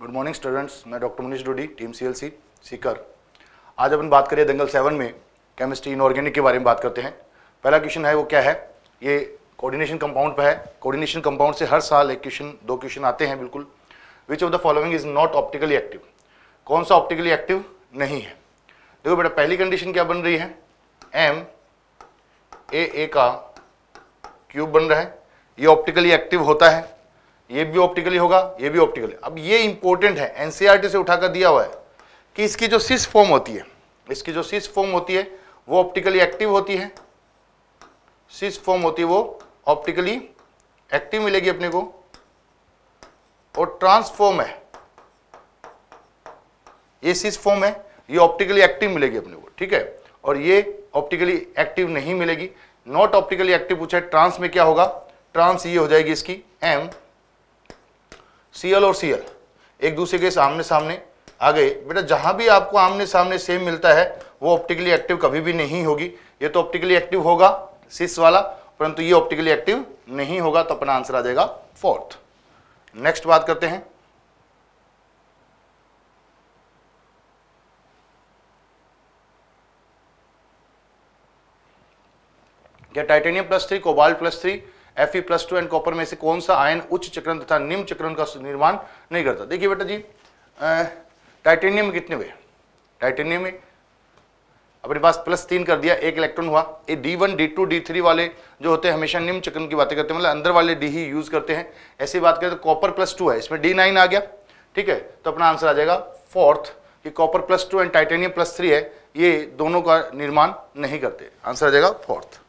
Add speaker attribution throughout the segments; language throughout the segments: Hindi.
Speaker 1: गुड मॉर्निंग स्टूडेंट्स मैं doctor Manish Dodi team C L C Sikar आज अपन बात करिए दंगल सेवन में केमिस्ट्री इनऑर्गेनिक के बारे में बात करते हैं पहला क्वेश्चन है वो क्या है ये कोऑर्डिनेशन कंपाउंड पर है कोऑर्डिनेशन कंपाउंड से हर साल एक क्वेश्चन दो क्वेश्चन आते हैं बिल्कुल which of the following is not optically active कौन सा ऑप्टिकली एक्टिव नहीं है देखो बेटा पहली कंडीशन क्या बन रही है एम ए ए का क्यूब बन रहा है ये ऑप्टिकली एक्टिव होता है ये भी ऑप्टिकली होगा ये भी ऑप्टिकली अब ये इंपॉर्टेंट है एनसीईआरटी e से उठाकर दिया हुआ है कि इसकी जो सिस फॉर्म होती है इसकी जो सिस फॉर्म होती है वो ऑप्टिकली एक्टिव होती है सिस फॉर्म होती है वो ऑप्टिकली एक्टिव मिलेगी अपने को और ट्रांसफॉर्म है ये सिस फॉर्म है ये ऑप्टिकली एक्टिव मिलेगी अपने को ठीक है और ये ऑप्टिकली एक्टिव नहीं मिलेगी नॉट ऑप्टिकली एक्टिव पूछा है ट्रांस में क्या होगा ट्रांस ये हो जाएगी इसकी एम सीएल और सीएल एक दूसरे के सामने सामने आ गए बेटा जहां भी आपको आमने सामने सेम मिलता है वो ऑप्टिकली एक्टिव कभी भी नहीं होगी ये तो ऑप्टिकली एक्टिव होगा सिस वाला परंतु ये ऑप्टिकली एक्टिव नहीं होगा तो अपना आंसर आ जाएगा फोर्थ नेक्स्ट बात करते हैं क्या titanium plus three cobalt plus three F plus two and copper में से कौन सा आयन उच्च चक्रण तथा निम्न चक्रण का निर्माण नहीं करता देखिए बेटा जी टाइटेनियम कितने हुए टाइटेनियम में अपने पास प्लस तीन कर दिया एक इलेक्ट्रॉन हुआ ये D one D two D three वाले जो होते हैं हमेशा निम्न चक्रण की बातें करते हैं मतलब अंदर वाले डी ही यूज करते हैं ऐसी बात करें तो कॉपर प्लस टू है इसमें डी नाइन आ गया ठीक है तो अपना आंसर आ जाएगा फोर्थ कि copper plus two and titanium plus three है ये दोनों का निर्माण नहीं करते आंसर आ जाएगा फोर्थ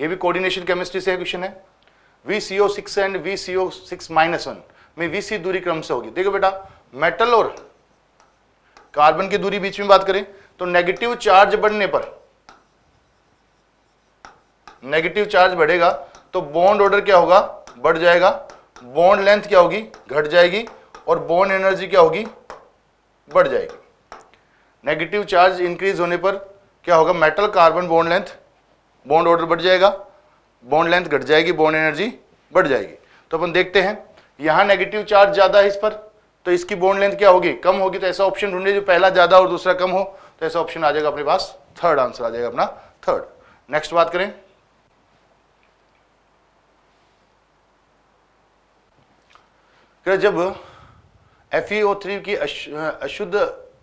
Speaker 1: ये भी कोऑर्डिनेशन केमिस्ट्री से क्वेश्चन है V C O six and V C O six minus one में वी सी दूरी क्रम से होगी देखो बेटा मेटल और कार्बन की दूरी बीच में बात करें तो नेगेटिव चार्ज बढ़ने पर नेगेटिव चार्ज बढ़ेगा तो बॉन्ड ऑर्डर क्या होगा बढ़ जाएगा बॉन्ड लेंथ क्या होगी घट जाएगी और बॉन्ड एनर्जी क्या होगी बढ़ जाएगी नेगेटिव चार्ज इंक्रीज होने पर क्या होगा metal carbon bond length bond order बढ़ जाएगा बॉन्ड लेंथ घट जाएगी बॉन्ड एनर्जी बढ़ जाएगी तो अपन देखते हैं यहाँ नेगेटिव चार्ज ज़्यादा है इस पर तो इसकी बॉन्ड लेंथ क्या होगी कम होगी तो ऐसा ऑप्शन ढूंढे जो पहला ज़्यादा और दूसरा कम हो तो ऐसा ऑप्शन आ जाएगा अपने पास थर्ड आंसर आ जाएगा अपना थर्ड नेक्स्ट बात करें जब एफ e की अशुद्ध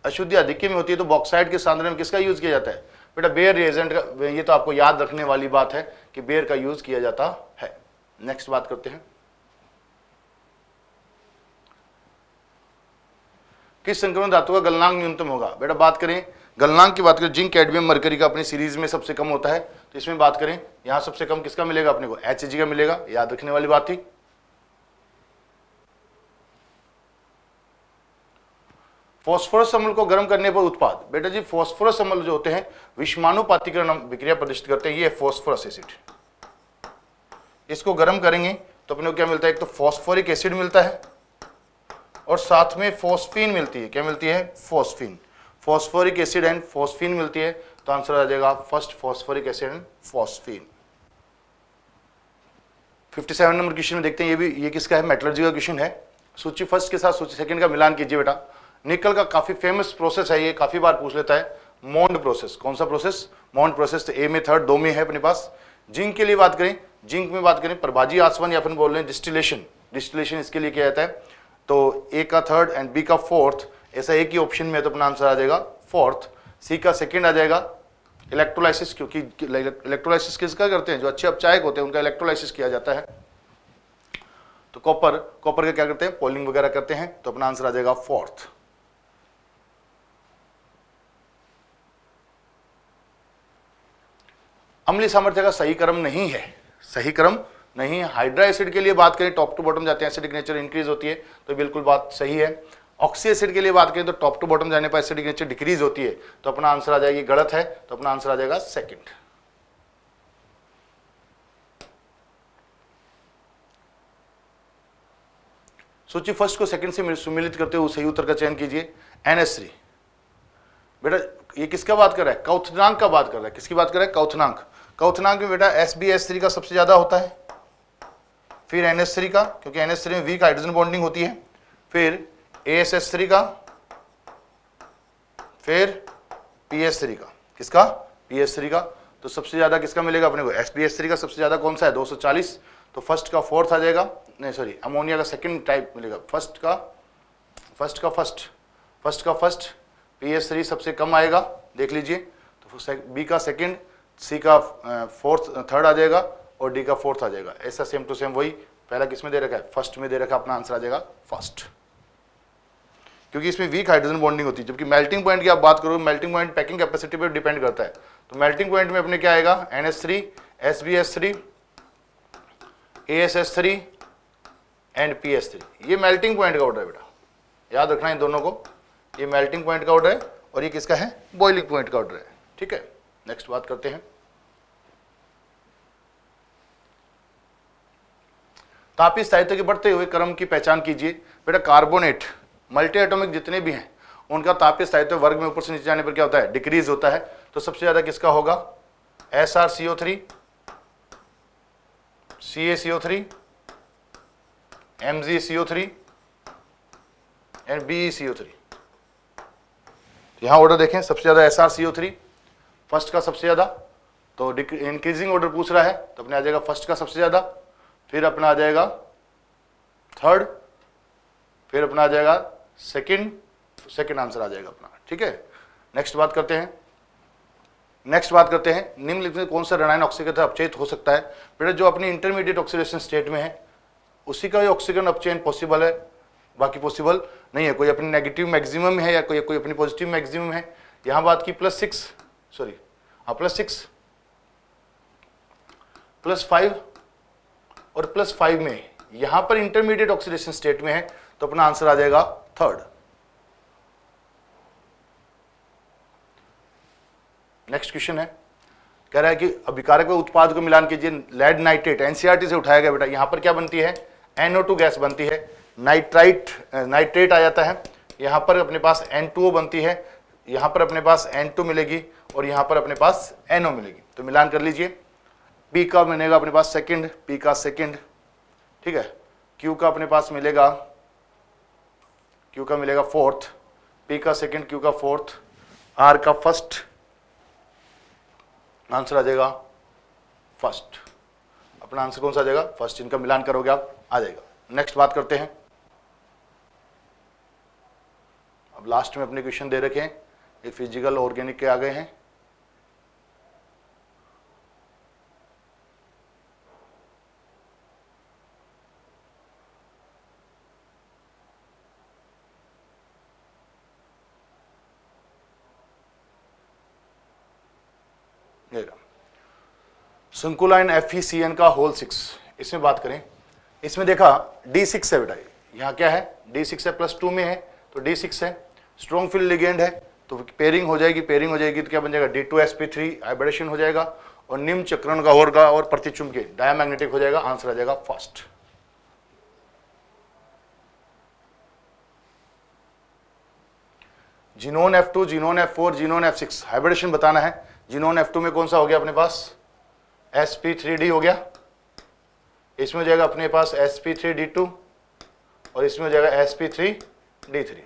Speaker 1: अशुद्धि अधिक्य में होती है तो बॉक्साइड के सांद्रण में किसका यूज किया जाता है बेटा बेयर रिएजेंट का ये तो आपको याद रखने वाली बात है कि बेयर का यूज किया जाता है नेक्स्ट बात करते हैं किस संक्रमण धातु का गलनांक न्यूनतम होगा बेटा बात करें गलनांक की बात करें जिंक एडमियम मरकरी का अपनी सीरीज में सबसे कम होता है तो इसमें बात करें यहां सबसे कम किसका मिलेगा अपने को एच का मिलेगा याद रखने वाली बात थी फॉस्फोरस अम्ल को गर्म करने पर उत्पाद बेटा जी फॉस्फोरस अम्ल जो होते हैं विषमानुपातिकरण विक्रिया प्रदर्शित करते हैं ये फॉस्फोरस एसिड इसको गर्म करेंगे तो अपने को क्या मिलता है एक तो फॉस्फोरिक एसिड मिलता है और साथ में फॉस्फीन मिलती है क्या मिलती है phosphine phosphoric acid and phosphine मिलती है तो आंसर आ जाएगा first phosphoric acid and phosphine 57 number question में देखते हैं ये भी ये किसका है मेटलर्जी का क्वेश्चन है सूची फर्स्ट के साथ सूची सेकंड का मिलान कीजिए बेटा निकल का काफ़ी फेमस प्रोसेस है ये काफ़ी बार पूछ लेता है मोन्ड प्रोसेस कौन सा प्रोसेस मोन्ड प्रोसेस तो ए में थर्ड दो में है अपने पास जिंक के लिए बात करें जिंक में बात करें प्रभाजी आसवन या अपन बोल रहे हैं डिस्टिलेशन डिस्टिलेशन इसके लिए किया जाता है तो ए का थर्ड एंड बी का फोर्थ ऐसा एक ही ऑप्शन में है तो अपना आंसर आ जाएगा फोर्थ सी का सेकेंड आ जाएगा इलेक्ट्रोलाइसिस क्योंकि इलेक्ट्रोलाइसिस किसका करते हैं जो अच्छे अपचायक होते हैं उनका इलेक्ट्रोलाइसिस किया जाता है तो कॉपर कॉपर का क्या करते हैं पोलिंग वगैरह करते हैं तो अपना आंसर आ जाएगा फोर्थ अम्ली सामर्थ्य का सही क्रम नहीं है सही क्रम नहीं है हाइड्रा एसिड के लिए बात करें टॉप टू बॉटम जाते हैं एसिडिक नेचर इंक्रीज होती है तो बिल्कुल बात सही है ऑक्सी एसिड के लिए बात करें तो टॉप टू बॉटम जाने पर एसिडिक नेचर डिक्रीज होती है तो अपना आंसर आ जाएगी गलत है तो अपना आंसर आ जाएगा सेकेंड सूची फर्स्ट को सेकंड से सुमिलित करते हुए सही उत्तर का चयन कीजिए एन एस थ्री बेटा ये किसका बात कर रहा है कौथनांक का बात कर रहा है किसकी बात कर रहा है कौथनांक कौथनांक में बेटा एस बी एस थ्री का सबसे ज़्यादा होता है फिर एन एस थ्री का क्योंकि एन एस थ्री में वीक हाइड्रोजन बॉन्डिंग होती है फिर ए एस एस थ्री का फिर पी एस थ्री का किसका पी एस थ्री का तो सबसे ज़्यादा किसका मिलेगा अपने को एस बी एस थ्री का सबसे ज़्यादा कौन सा है दो सौ चालीस तो फर्स्ट का फोर्थ आ जाएगा नहीं सॉरी अमोनिया का सेकेंड टाइप मिलेगा फर्स्ट का फर्स्ट का फर्स्ट फर्स्ट का फर्स्ट एस थ्री सबसे कम आएगा देख लीजिए तो बी का सेकंड सी का फोर्थ थर्ड आ जाएगा और डी का फोर्थ आ जाएगा ऐसा सेम टू सेम वही पहला किस में दे रखा है फर्स्ट में दे रखा अपना आंसर आ जाएगा फर्स्ट क्योंकि इसमें वीक हाइड्रोजन बॉन्डिंग होती है जबकि मेल्टिंग पॉइंट की आप बात करो मेल्टिंग पॉइंट पैकिंग कैपेसिटी पर डिपेंड करता है तो मेल्टिंग पॉइंट में अपने क्या आएगा N S three S B S three A S S three and P S three ये मेल्टिंग पॉइंट का ऑर्डर है बेटा याद रखना इन दोनों को ये मेल्टिंग पॉइंट का ऑर्डर है और ये किसका है बॉइलिंग पॉइंट का ऑर्डर है ठीक है नेक्स्ट बात करते हैं तापी स्थायित्व के बढ़ते हुए क्रम की पहचान कीजिए बेटा कार्बोनेट मल्टी एटोमिक जितने भी हैं उनका तापी स्थायित्व वर्ग में ऊपर से नीचे जाने पर क्या होता है डिक्रीज होता है तो सबसे ज्यादा किसका होगा S R C O three C A C O three M G C O three and B C O three यहां ऑर्डर देखें सबसे ज़्यादा S R C three first का सबसे ज़्यादा तो इंक्रीजिंग ऑर्डर पूछ रहा है तो अपने आ जाएगा फर्स्ट का सबसे ज़्यादा फिर अपना आ जाएगा थर्ड फिर अपना आ जाएगा सेकंड सेकंड आंसर आ जाएगा अपना ठीक है नेक्स्ट बात करते हैं नेक्स्ट बात करते हैं निम्नलिखित में कौन सा रणायन ऑक्सीकरण अपचयित हो सकता है बेटा जो अपनी इंटरमीडिएट ऑक्सीडेशन स्टेट में है उसी का ऑक्सीकरण अपचयन पॉसिबल है बाकी पॉसिबल नहीं है कोई अपनी नेगेटिव मैक्सिमम है या कोई कोई अपनी पॉजिटिव मैक्सिमम है यहां बात की प्लस सिक्स सॉरी हाँ प्लस सिक्स प्लस फाइव और प्लस फाइव में यहां पर इंटरमीडिएट ऑक्सीडेशन स्टेट में है तो अपना आंसर आ जाएगा थर्ड नेक्स्ट क्वेश्चन है कह रहा है कि अभिकारक व उत्पाद को मिलान कीजिए लेड नाइट्रेट एनसीआरटी से उठाया गया बेटा यहां पर क्या बनती है टू गैस बनती है नाइट्राइट नाइट्रेट आ जाता है यहाँ पर अपने पास एन बनती है यहाँ पर अपने पास एन मिलेगी और यहाँ पर अपने पास एन मिलेगी तो मिलान कर लीजिए पी का मिलेगा अपने पास सेकेंड पी का सेकेंड ठीक है क्यू का अपने पास मिलेगा क्यू का मिलेगा फोर्थ पी का सेकेंड क्यू का फोर्थ आर का फर्स्ट आंसर आ जाएगा फर्स्ट अपना आंसर कौन सा आ जाएगा फर्स्ट इनका मिलान करोगे आप आ जाएगा नेक्स्ट बात करते हैं अब लास्ट में अपने क्वेश्चन दे रखे हैं ये फिजिकल ऑर्गेनिक के आ गए हैं संकुलाइन एफ ई सी एन का होल सिक्स इसमें बात करें इसमें देखा डी सिक्स है बेटा यहाँ क्या है डी सिक्स है प्लस टू में है तो डी सिक्स है स्ट्रॉन्ग फील्ड लिगेंड है तो पेयरिंग हो जाएगी पेयरिंग हो जाएगी तो क्या बन जाएगा D two S P three hybridisation हो जाएगा और निम्न चक्रण का और का और प्रतिचुम के मैग्नेटिक हो जाएगा आंसर आ जाएगा first xenon F two xenon F four xenon F six hybridisation बताना है जीनोन एफ टू में कौन सा हो गया अपने पास एस पी थ्री डी हो गया इसमें हो जाएगा अपने पास S P three D two और इसमें हो जाएगा S P three D three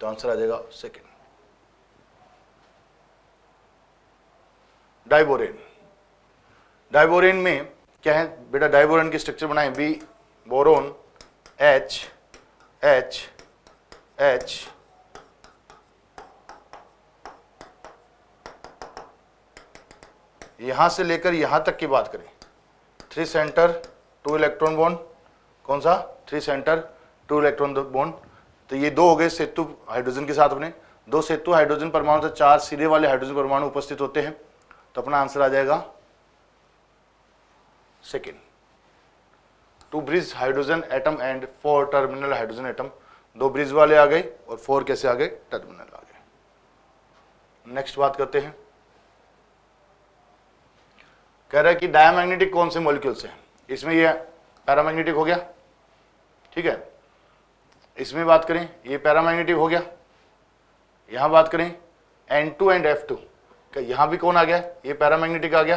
Speaker 1: तो आंसर आ जाएगा सेकेंड डाइबोरेन डाइबोरेन में क्या है बेटा डाइबोरेन की स्ट्रक्चर बनाए B boron H H H यहां से लेकर यहां तक की बात करें three centre two electron bond कौन सा three centre two electron bond तो ये दो हो गए सेतु हाइड्रोजन के साथ अपने दो सेतु हाइड्रोजन परमाणु तो चार सिरे वाले हाइड्रोजन परमाणु उपस्थित होते हैं तो अपना आंसर आ जाएगा second two bridge hydrogen atom and four terminal hydrogen atom दो ब्रिज वाले आ गए और फोर कैसे आ गए टर्मिनल आ गए नेक्स्ट बात करते हैं कह रहा है कि डायमैग्नेटिक कौन से मॉलिक्यूल्स हैं इसमें ये पैरामैग्नेटिक हो गया ठीक है इसमें बात करें ये पैरामैग्नेटिक हो गया यहाँ बात करें N two and F two यहाँ भी कौन आ गया ये पैरामैग्नेटिक आ गया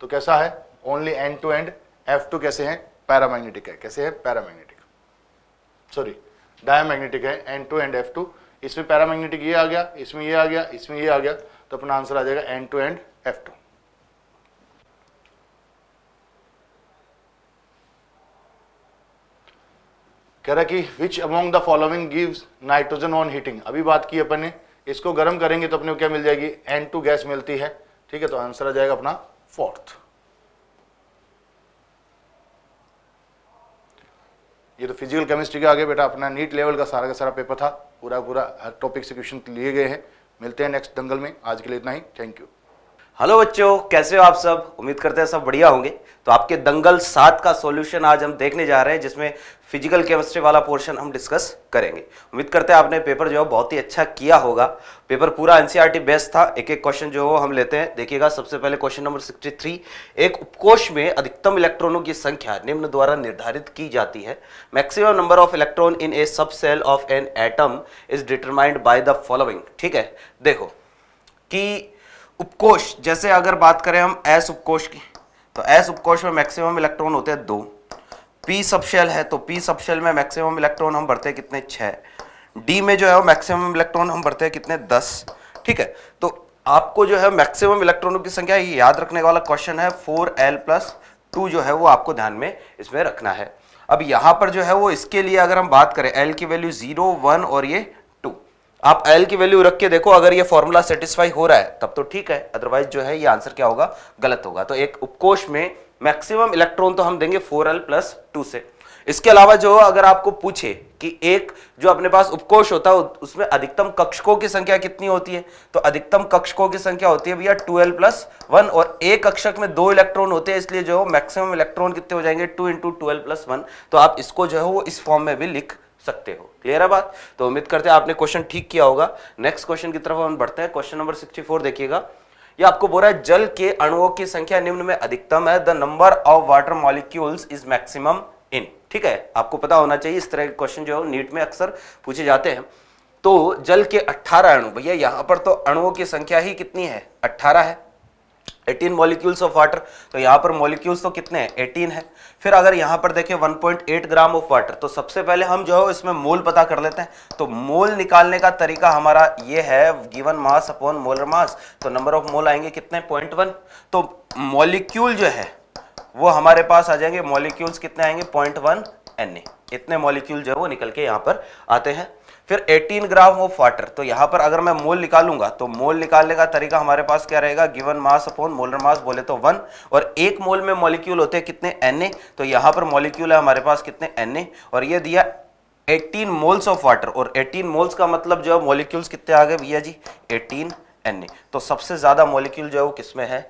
Speaker 1: तो कैसा है only N two and F two कैसे हैं पैरामैग्नेटिक है कैसे है पैरामैग्नेटिक सॉरी डायमैग्नेटिक है N two and F two इसमें पैरामैग्नेटिक ये आ गया इसमें ये आ गया इसमें ये आ गया तो अपना आंसर आ जाएगा N two and F two कह रहा कि which among the following gives nitrogen on heating अभी बात की अपन ने इसको गर्म करेंगे तो अपने को क्या मिल जाएगी एन टू गैस मिलती है ठीक है तो आंसर आ जाएगा अपना फोर्थ ये तो फिजिकल केमिस्ट्री के आगे बेटा अपना नीट लेवल का सारा का सारा पेपर था पूरा पूरा हर टॉपिक से क्वेश्चन लिए गए हैं मिलते हैं नेक्स्ट दंगल में आज के लिए इतना ही थैंक यू हेलो बच्चों कैसे
Speaker 2: हो आप सब उम्मीद करते हैं सब बढ़िया होंगे तो आपके दंगल सात का सॉल्यूशन आज हम देखने जा रहे हैं जिसमें फिजिकल केमिस्ट्री वाला पोर्शन हम डिस्कस करेंगे उम्मीद करते हैं आपने पेपर जो है बहुत ही अच्छा किया होगा पेपर पूरा एनसीईआरटी बेस्ट e था एक एक क्वेश्चन जो हो हम लेते हैं देखिएगा सबसे पहले क्वेश्चन नंबर थ्री एक उपकोष में अधिकतम इलेक्ट्रॉनों की संख्या निम्न द्वारा निर्धारित की जाती है maximum number of electron in a subshell of an atom is determined by the following ठीक है देखो कि उपकोष जैसे अगर बात करें हम एस उपकोष की तो एस उपकोष में मैक्सिमम इलेक्ट्रॉन होते हैं दो पी सबशेल है तो पी सबशेल में मैक्सिमम इलेक्ट्रॉन हम भरते हैं कितने छः डी में जो है वो मैक्सिमम इलेक्ट्रॉन हम भरते हैं कितने दस ठीक है तो आपको जो है मैक्सिमम इलेक्ट्रॉनों की संख्या ये याद रखने वाला क्वेश्चन है फोर एल प्लस टू जो है वो आपको ध्यान में इसमें रखना है अब यहाँ पर जो है वो इसके लिए अगर हम बात करें एल की वैल्यू जीरो वन और ये आप एल की वैल्यू रख के देखो अगर ये फॉर्मूला सेटिस्फाई हो रहा है तब तो ठीक है अदरवाइज जो है ये आंसर क्या होगा गलत होगा तो एक उपकोष में मैक्सिमम इलेक्ट्रॉन तो हम देंगे फोर एल प्लस टू से इसके अलावा जो अगर आपको पूछे कि एक जो अपने पास उपकोष होता है उसमें अधिकतम कक्षकों की संख्या कितनी होती है तो अधिकतम कक्षकों की संख्या होती है भैया 12 प्लस वन और एक कक्षक में दो इलेक्ट्रॉन होते हैं इसलिए जो मैक्सिमम इलेक्ट्रॉन कितने हो जाएंगे two into twelve plus one तो आप इसको जो है वो इस फॉर्म में भी लिख सकते हो क्लियर है बात तो उम्मीद करते हैं आपने क्वेश्चन ठीक किया होगा नेक्स्ट क्वेश्चन की तरफ हम बढ़ते हैं क्वेश्चन नंबर 64 देखिएगा ये आपको बोल रहा है जल के अणुओं की संख्या निम्न में अधिकतम है the number of water molecules is maximum in ठीक है आपको पता होना चाहिए इस तरह के क्वेश्चन जो नीट में अक्सर पूछे जाते हैं तो जल के 18 अणु भैया यहां पर तो अणुओं की संख्या ही कितनी है 18 है 18 मॉलिक्यूल्स ऑफ वाटर तो यहाँ पर मॉलिक्यूल्स तो कितने हैं 18 है फिर अगर यहाँ पर देखें 1.8 ग्राम ऑफ वाटर तो सबसे पहले हम जो है इसमें मोल पता कर लेते हैं तो मोल निकालने का तरीका हमारा ये है given mass upon molar mass तो नंबर ऑफ मोल आएंगे कितने पॉइंट तो मॉलिक्यूल जो है वो हमारे पास आ जाएंगे मॉलिक्यूल्स कितने आएंगे पॉइंट वन इतने मॉलिक्यूल जो है वो निकल के यहाँ पर आते हैं फिर 18 ग्राम ऑफ वाटर तो यहाँ पर अगर मैं मोल निकालूंगा तो मोल निकालने का तरीका हमारे पास क्या रहेगा given mass upon molar mass बोले तो वन और एक मोल में मॉलिक्यूल होते हैं कितने एन तो यहाँ पर मॉलिक्यूल है हमारे पास कितने एन और ये दिया 18 मोल्स ऑफ वाटर और 18 मोल्स का मतलब जो है मॉलिक्यूल्स कितने आ गए भैया जी 18 एन तो सबसे ज़्यादा मॉलिक्यूल जो है वो किस में है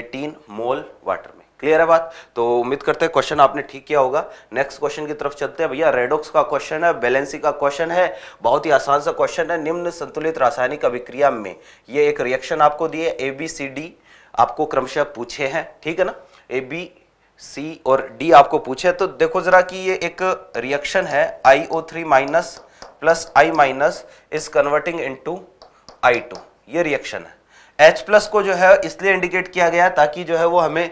Speaker 2: 18 मोल वाटर में क्लियर है बात तो उम्मीद करते हैं क्वेश्चन आपने ठीक किया होगा नेक्स्ट क्वेश्चन की तरफ चलते हैं भैया रेडोक्स का क्वेश्चन है बैलेंसी का क्वेश्चन है बहुत ही आसान सा क्वेश्चन है निम्न संतुलित रासायनिक अभिक्रिया में ये एक रिएक्शन आपको दिए ए बी सी डी आपको क्रमशः पूछे हैं ठीक है ना ए बी सी और डी आपको पूछे तो देखो जरा कि ये एक रिएक्शन है I O three minus plus I minus is converting into I two ये रिएक्शन है एच प्लस को जो है इसलिए इंडिकेट किया गया ताकि जो है वो हमें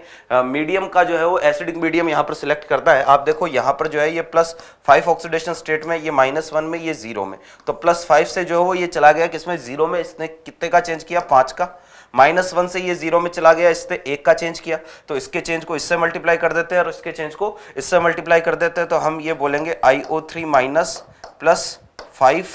Speaker 2: मीडियम का जो है वो एसिडिक मीडियम यहाँ पर सिलेक्ट करता है आप देखो यहाँ पर जो है ये प्लस फाइव ऑक्सीडेशन स्टेट में ये माइनस वन में ये जीरो में तो प्लस फाइव से जो है वो ये चला गया किसमें जीरो में इसने कितने का चेंज किया पाँच का माइनस वन से ये जीरो में चला गया इसने एक का चेंज किया तो इसके चेंज को इससे मल्टीप्लाई कर देते हैं और इसके चेंज को इससे मल्टीप्लाई कर देते हैं तो हम ये बोलेंगे I O three minus plus five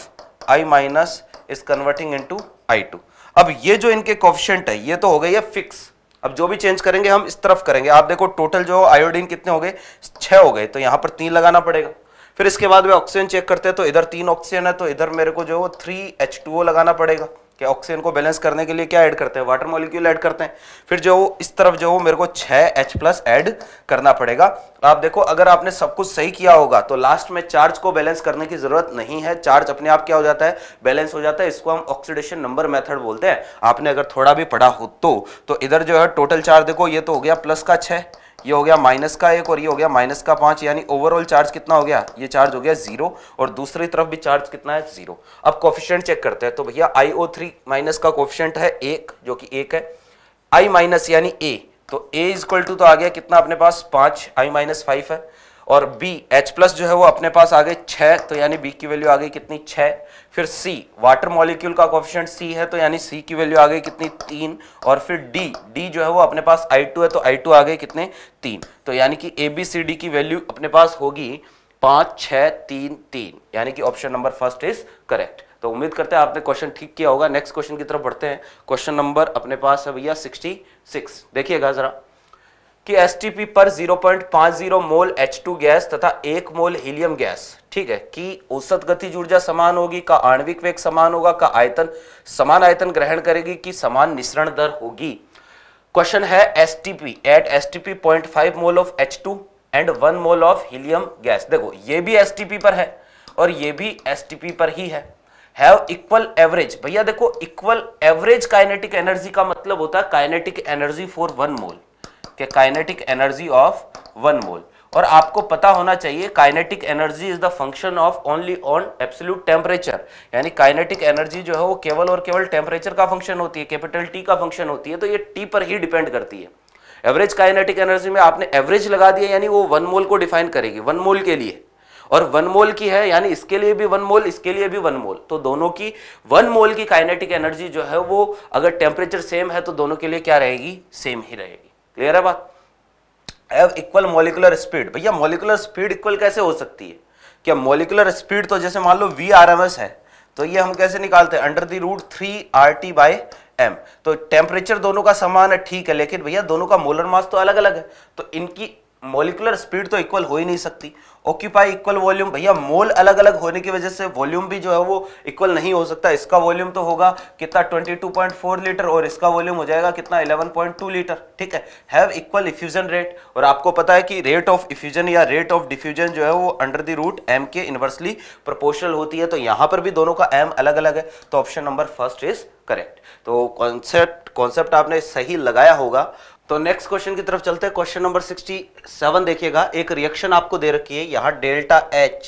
Speaker 2: I minus is converting to I two अब ये जो इनके कॉफिशेंट है ये तो हो गई है फिक्स अब जो भी चेंज करेंगे हम इस तरफ करेंगे आप देखो टोटल जो आयोडीन कितने हो गए छह हो गए तो यहां पर तीन लगाना पड़ेगा फिर इसके बाद में ऑक्सीजन चेक करते हैं तो इधर तीन ऑक्सीजन है तो इधर मेरे को जो थ्री एच टू ओ लगाना पड़ेगा कि ऑक्सीजन को बैलेंस करने के लिए क्या ऐड करते हैं वाटर मॉलिक्यूल ऐड करते हैं फिर जो इस तरफ जो मेरे को छह एच प्लस एड करना पड़ेगा आप देखो अगर आपने सब कुछ सही किया होगा तो लास्ट में चार्ज को बैलेंस करने की जरूरत नहीं है चार्ज अपने आप क्या हो जाता है बैलेंस हो जाता है इसको हम ऑक्सीडेशन नंबर मेथड बोलते हैं आपने अगर थोड़ा भी पढ़ा हो तो, तो इधर जो है टोटल चार्ज देखो ये तो हो गया प्लस का छह ये हो गया माइनस का एक और ये हो गया माइनस का पांच यानी ओवरऑल चार्ज कितना हो गया ये चार्ज हो गया जीरो और दूसरी तरफ भी चार्ज कितना है जीरो अब कोफिशियंट चेक करते हैं तो भैया आई ओ थ्री माइनस का कोफिशियंट है एक जो कि एक है आई माइनस यानी ए तो ए इक्वल टू तो आ गया कितना अपने पास पांच आई माइनस फाइव है और बी एच प्लस जो है वो अपने पास आ गए छः तो यानी बी की वैल्यू आ गई कितनी छः फिर सी वाटर मॉलिक्यूल का कॉफिशियंट सी है तो यानी सी की वैल्यू आ गई कितनी तीन और फिर डी डी जो है वो अपने पास आई टू है तो आई टू आ गए कितने तीन तो यानी कि ए बी सी डी की वैल्यू अपने पास होगी पाँच छ तीन तीन यानी कि option number first is correct तो उम्मीद करते हैं आपने क्वेश्चन ठीक किया होगा नेक्स्ट क्वेश्चन की तरफ बढ़ते हैं क्वेश्चन नंबर अपने पास है भैया सिक्सटी सिक्स देखिएगा जरा कि एस पर 0.50 मोल एच गैस तथा एक मोल हीलियम गैस ठीक है कि औसत गति ऊर्जा समान होगी का आणविक वेग समान होगा का आयतन समान आयतन ग्रहण करेगी कि समान मिश्रण दर होगी क्वेश्चन है S T P at S T P point five mole of H two and one mole of helium gas देखो ये भी एस टी पी पर है और ये भी एस टी पी पर ही है हैव इक्वल एवरेज भैया देखो इक्वल एवरेज काइनेटिक एनर्जी का मतलब होता है kinetic energy for one mole कि kinetic energy of one mole और आपको पता होना चाहिए kinetic energy is the function of only on absolute temperature यानी काइनेटिक एनर्जी जो है वो केवल और केवल टेम्परेचर का फंक्शन होती है कैपिटल टी का फंक्शन होती है तो ये टी पर ही डिपेंड करती है एवरेज काइनेटिक एनर्जी में आपने एवरेज लगा दिया यानी वो वन मोल को डिफाइन करेगी वन मोल के लिए और वन मोल की है यानी इसके लिए भी वन मोल इसके लिए भी वन मोल तो दोनों की वन मोल की काइनेटिक एनर्जी जो है वो अगर टेम्परेचर सेम है तो दोनों के लिए क्या रहेगी सेम ही रहेगी क्लियर है बात एव इक्वल मोलिकुलर स्पीड भैया मोलिकुलर स्पीड इक्वल कैसे हो सकती है क्या मोलिकुलर स्पीड तो जैसे मान लो वी आर एम एस है तो ये हम कैसे निकालते हैं under the root three R T by M तो टेम्परेचर दोनों का समान है ठीक है लेकिन भैया दोनों का मोलर मास तो अलग अलग है तो इनकी मोलिकुलर स्पीड तो इक्वल हो ही नहीं सकती ऑक्यूपाई इक्वल वॉल्यूम भैया मोल अलग अलग होने की वजह से वॉल्यूम भी जो है वो इक्वल नहीं हो सकता इसका वॉल्यूम तो होगा कितना 22.4 लीटर और इसका वॉल्यूम हो जाएगा कितना 11.2 लीटर ठीक है हैव इक्वल इफ्यूजन रेट और आपको पता है कि रेट ऑफ इफ्यूजन या रेट ऑफ डिफ्यूजन जो है वो अंडर द रूट एम के इन्वर्सली प्रपोर्शनल होती है तो यहाँ पर भी दोनों का एम अलग अलग है तो option number first is correct तो कॉन्सेप्ट कॉन्सेप्ट आपने सही लगाया होगा तो नेक्स्ट क्वेश्चन की तरफ चलते हैं क्वेश्चन नंबर 67 देखिएगा एक रिएक्शन आपको दे रखी है यहाँ डेल्टा एच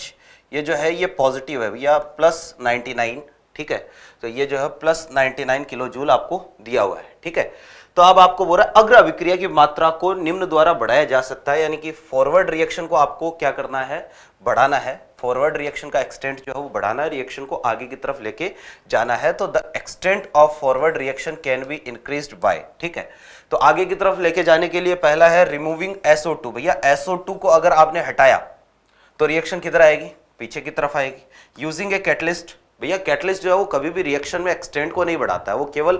Speaker 2: ये जो है ये पॉजिटिव है भैया प्लस 99 ठीक है तो ये जो है प्लस 99 किलो जूल आपको दिया हुआ है ठीक है तो अब आपको बोल रहा है अग्र अभिक्रिया की मात्रा को निम्न द्वारा बढ़ाया जा सकता है यानी कि फॉरवर्ड रिएक्शन को आपको क्या करना है बढ़ाना है फॉरवर्ड रिएक्शन का एक्सटेंट जो है वो बढ़ाना है रिएक्शन को आगे की तरफ लेके जाना है तो the extent of forward reaction can be increase by ठीक है तो आगे की तरफ लेके जाने के लिए पहला है रिमूविंग SO2 भैया SO2 को अगर आपने हटाया तो रिएक्शन किधर आएगी पीछे की तरफ आएगी यूजिंग ए कैटलिस्ट भैया कैटलिस्ट जो है वो कभी भी रिएक्शन में एक्सटेंड को नहीं बढ़ाता है वो केवल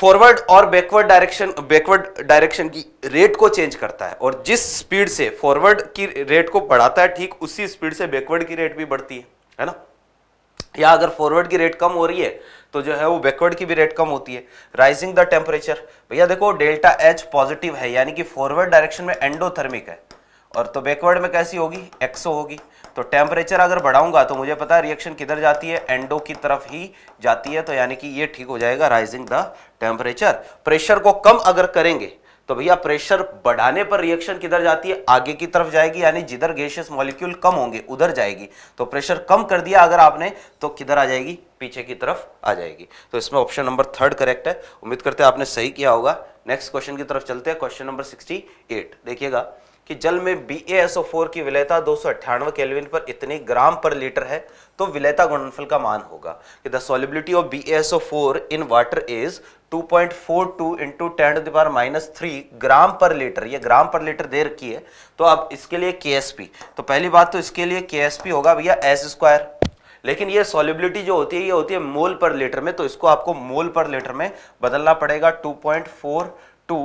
Speaker 2: फॉरवर्ड और बैकवर्ड डायरेक्शन बैकवर्ड डायरेक्शन की रेट को चेंज करता है और जिस स्पीड से फॉरवर्ड की रेट को बढ़ाता है ठीक उसी स्पीड से बैकवर्ड की रेट भी बढ़ती है है ना या अगर फॉरवर्ड की रेट कम हो रही है तो जो है वो बैकवर्ड की भी रेट कम होती है राइजिंग द टेम्परेचर भैया देखो डेल्टा एच पॉजिटिव है यानी कि फॉरवर्ड डायरेक्शन में एंडोथर्मिक है और तो बैकवर्ड में कैसी होगी एक्सो होगी तो टेम्परेचर अगर बढ़ाऊंगा तो मुझे पता है रिएक्शन किधर जाती है एंडो की तरफ ही जाती है तो यानी कि ये ठीक हो जाएगा राइजिंग द टेम्परेचर प्रेशर को कम अगर करेंगे तो भैया प्रेशर बढ़ाने पर रिएक्शन किधर जाती है आगे की तरफ जाएगी यानी जिधर गैशियस मॉलिक्यूल कम होंगे उधर जाएगी तो प्रेशर कम कर दिया अगर आपने तो किधर आ जाएगी पीछे की तरफ आ जाएगी तो इसमें ऑप्शन नंबर थर्ड करेक्ट है उम्मीद करते हैं आपने सही किया होगा नेक्स्ट क्वेश्चन की तरफ चलते हैं क्वेश्चन नंबर 68 देखिएगा कि जल में बी की विलयता दो केल्विन पर इतने ग्राम पर लीटर है तो विलयता गुणनफल का मान होगा कि the solubility of B in water is 2.42 point four two into ten to power minus three gram per litre ये ग्राम पर लीटर दे रखी है तो अब इसके लिए के तो पहली बात तो इसके लिए के होगा भैया एस स्क्वायर लेकिन ये सॉलिबिलिटी जो होती है ये होती है मोल पर लीटर में तो इसको आपको मोल पर लीटर में बदलना पड़ेगा two point four two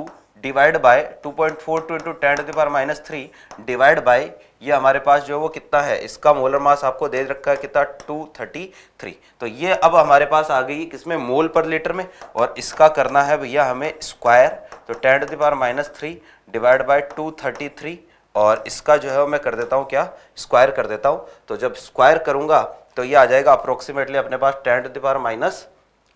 Speaker 2: divide by 2.42 point four two into ten to power minus three divide by ये हमारे पास जो है वो कितना है इसका मोलर मास आपको दे रखा है कितना 233 तो ये अब हमारे पास आ गई किसमें मोल पर लीटर में और इसका करना है भैया हमें स्क्वायर तो ten to power minus three divide by two और इसका जो है वो मैं कर देता हूँ क्या स्क्वायर कर देता हूँ तो जब स्क्वायर करूँगा तो ये आ जाएगा अप्रोक्सीमेटली अपने पास टेन टू दावर माइनस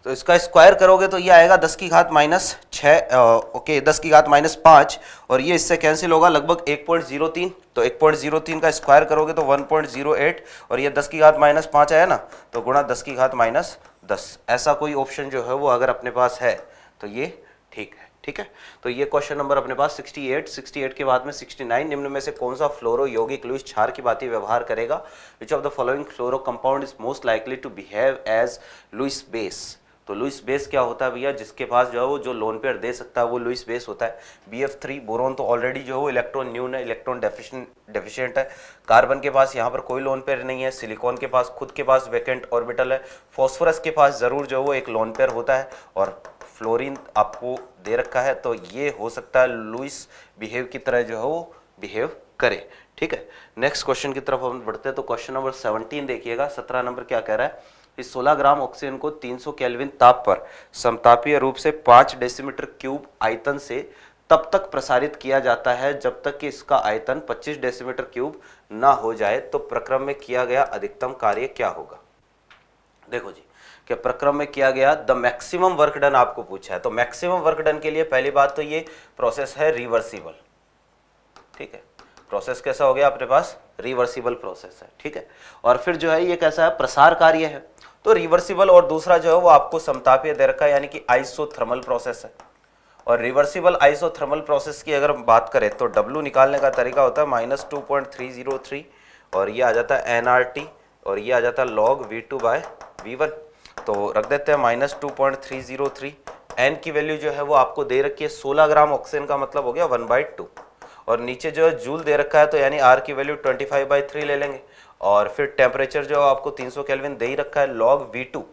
Speaker 2: तो इसका स्क्वायर करोगे तो ये आएगा दस की घात माइनस छः ओके दस की घात माइनस पाँच और ये इससे कैंसिल होगा लगभग एक पॉइंट जीरो तीन तो एक पॉइंट जीरो तीन का स्क्वायर करोगे तो वन पॉइंट जीरो एट और ये दस की घात माइनस पाँच आया ना तो गुणा दस की घात माइनस दस ऐसा कोई ऑप्शन जो है वो अगर अपने पास है तो ये ठीक है ठीक है तो ये क्वेश्चन नंबर अपने पास 68 68 के बाद में 69 निम्न में से कौन सा फ्लोरो यौगिक लुइस क्षार की बात व्यवहार करेगा which of the following fluoro compound is most likely to behave as Lewis base तो लुइस बेस क्या होता है भैया जिसके पास जो है वो जो लोन पेयर दे सकता है वो लुइस बेस होता है बी एफ थ्री बोरोन तो ऑलरेडी जो है वो इलेक्ट्रॉन न्यून है इलेक्ट्रॉन डेफिशिएंट है कार्बन के पास यहाँ पर कोई लोन पेयर नहीं है सिलिकॉन के पास खुद के पास वैकेंट ऑर्बिटल है फॉस्फोरस के पास ज़रूर जो है वो एक लोन पेयर होता है और फ्लोरीन आपको दे रखा है तो ये हो सकता है लुइस बिहेव की तरह जो है वो बिहेव करे ठीक है नेक्स्ट क्वेश्चन की तरफ हम बढ़ते हैं तो क्वेश्चन नंबर सेवनटीन देखिएगा सत्रह नंबर क्या कह रहा है इस 16 ग्राम ऑक्सीजन को 300 कैलविन ताप पर समतापीय रूप से 5 डेसीमीटर क्यूब आयतन से तब तक प्रसारित किया जाता है जब तक कि इसका आयतन 25 डेसीमीटर क्यूब ना हो जाए तो प्रक्रम में किया गया अधिकतम कार्य क्या होगा देखो जी कि प्रक्रम में किया गया द मैक्सिमम वर्क डन आपको पूछा है तो मैक्सिमम वर्क डन के लिए पहली बात तो ये प्रोसेस है रिवर्सिबल ठीक है प्रोसेस कैसा हो गया अपने पास रिवर्सिबल प्रोसेस है ठीक है और फिर जो है ये कैसा है प्रसार कार्य है तो रिवर्सिबल और दूसरा जो है वो आपको समतापीय दर का यानी कि आइसोथर्मल प्रोसेस है और रिवर्सिबल आइसोथर्मल प्रोसेस की अगर हम बात करें तो डब्ल्यू निकालने का तरीका होता है माइनस और ये आ जाता है एन और ये आ जाता है log V two by V one तो रख देते हैं minus two point three zero three N की वैल्यू जो है वो आपको दे रखी है सोलह ग्राम ऑक्सीजन का मतलब हो गया वन बाई टू और नीचे जो है जूल दे रखा है तो यानी आर की value twenty five by three ले लेंगे और फिर टेम्परेचर जो है आपको तीन सौ कैलविन दे ही रखा है लॉग वी टू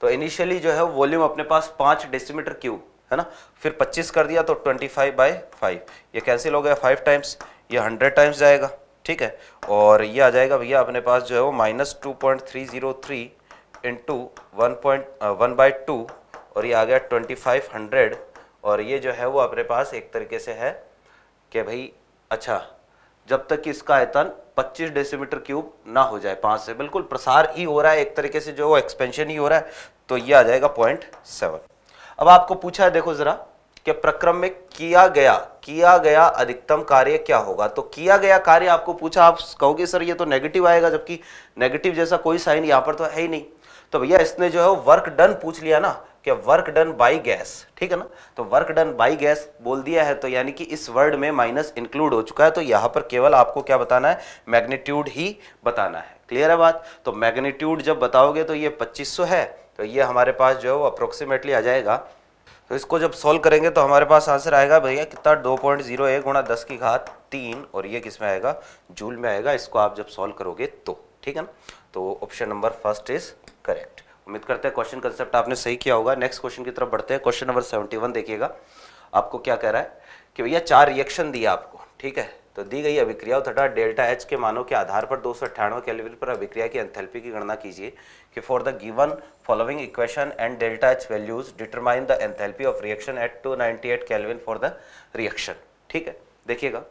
Speaker 2: तो इनिशियली जो है वॉल्यूम अपने पास पाँच डेसीमीटर क्यूब है ना फिर पच्चीस कर दिया तो ट्वेंटी फाइव बाई फाइव ये कैंसिल हो गया फाइव टाइम्स ये हंड्रेड टाइम्स जाएगा ठीक है और ये आ जाएगा भैया अपने पास जो है वो minus two point three zero three into one point one by two और ये आ गया ट्वेंटी फाइव हंड्रेड और ये जो है वो अपने पास एक तरीके से है कि भाई अच्छा जब तक कि इसका आयतन 25 डेसीमीटर क्यूब ना हो जाए पाँच से बिल्कुल प्रसार ही हो रहा है एक तरीके से जो एक्सपेंशन ही हो रहा है तो ये आ जाएगा पॉइंट सेवन अब आपको पूछा है देखो ज़रा कि प्रक्रम में किया गया किया गया अधिकतम कार्य क्या होगा तो किया गया कार्य आपको पूछा आप कहोगे सर ये तो नेगेटिव आएगा जबकि नेगेटिव जैसा कोई साइन यहाँ पर तो है ही नहीं तो भैया इसने जो है वर्क डन पूछ लिया ना कि वर्क डन बाई गैस ठीक है ना तो वर्क डन बाई गैस बोल दिया है तो यानी कि इस वर्ड में माइनस इंक्लूड हो चुका है तो यहाँ पर केवल आपको क्या बताना है मैग्नीट्यूड ही बताना है क्लियर है बात तो मैग्नीट्यूड जब बताओगे तो ये 2500 है तो ये हमारे पास जो है वो अप्रोक्सीमेटली आ जाएगा तो इसको जब सोल्व करेंगे तो हमारे पास आंसर आएगा भैया कितना दो पॉइंट जीरो एक गुणा दस की घात तीन और ये किस में आएगा जूल में आएगा इसको आप जब सोल्व करोगे तो ठीक है ना तो option number first is correct उम्मीद करते हैं क्वेश्चन कंसेप्ट आपने सही किया होगा नेक्स्ट क्वेश्चन की तरफ बढ़ते हैं क्वेश्चन नंबर सेवेंटी वन देखिएगा आपको क्या कह रहा है कि भैया चार रिएक्शन दिया आपको ठीक है तो दी गई अभिक्रिया तथा डेल्टा एच के मानों के आधार पर दो सौ अट्ठानवे कैलोरी पर अभिक्रिया की एंथैल्पी की गणना कीजिए कि for the given following equation and delta H values determine the enthalpy of reaction at two ninety eight kelvin for the reaction ठीक है देखिएगा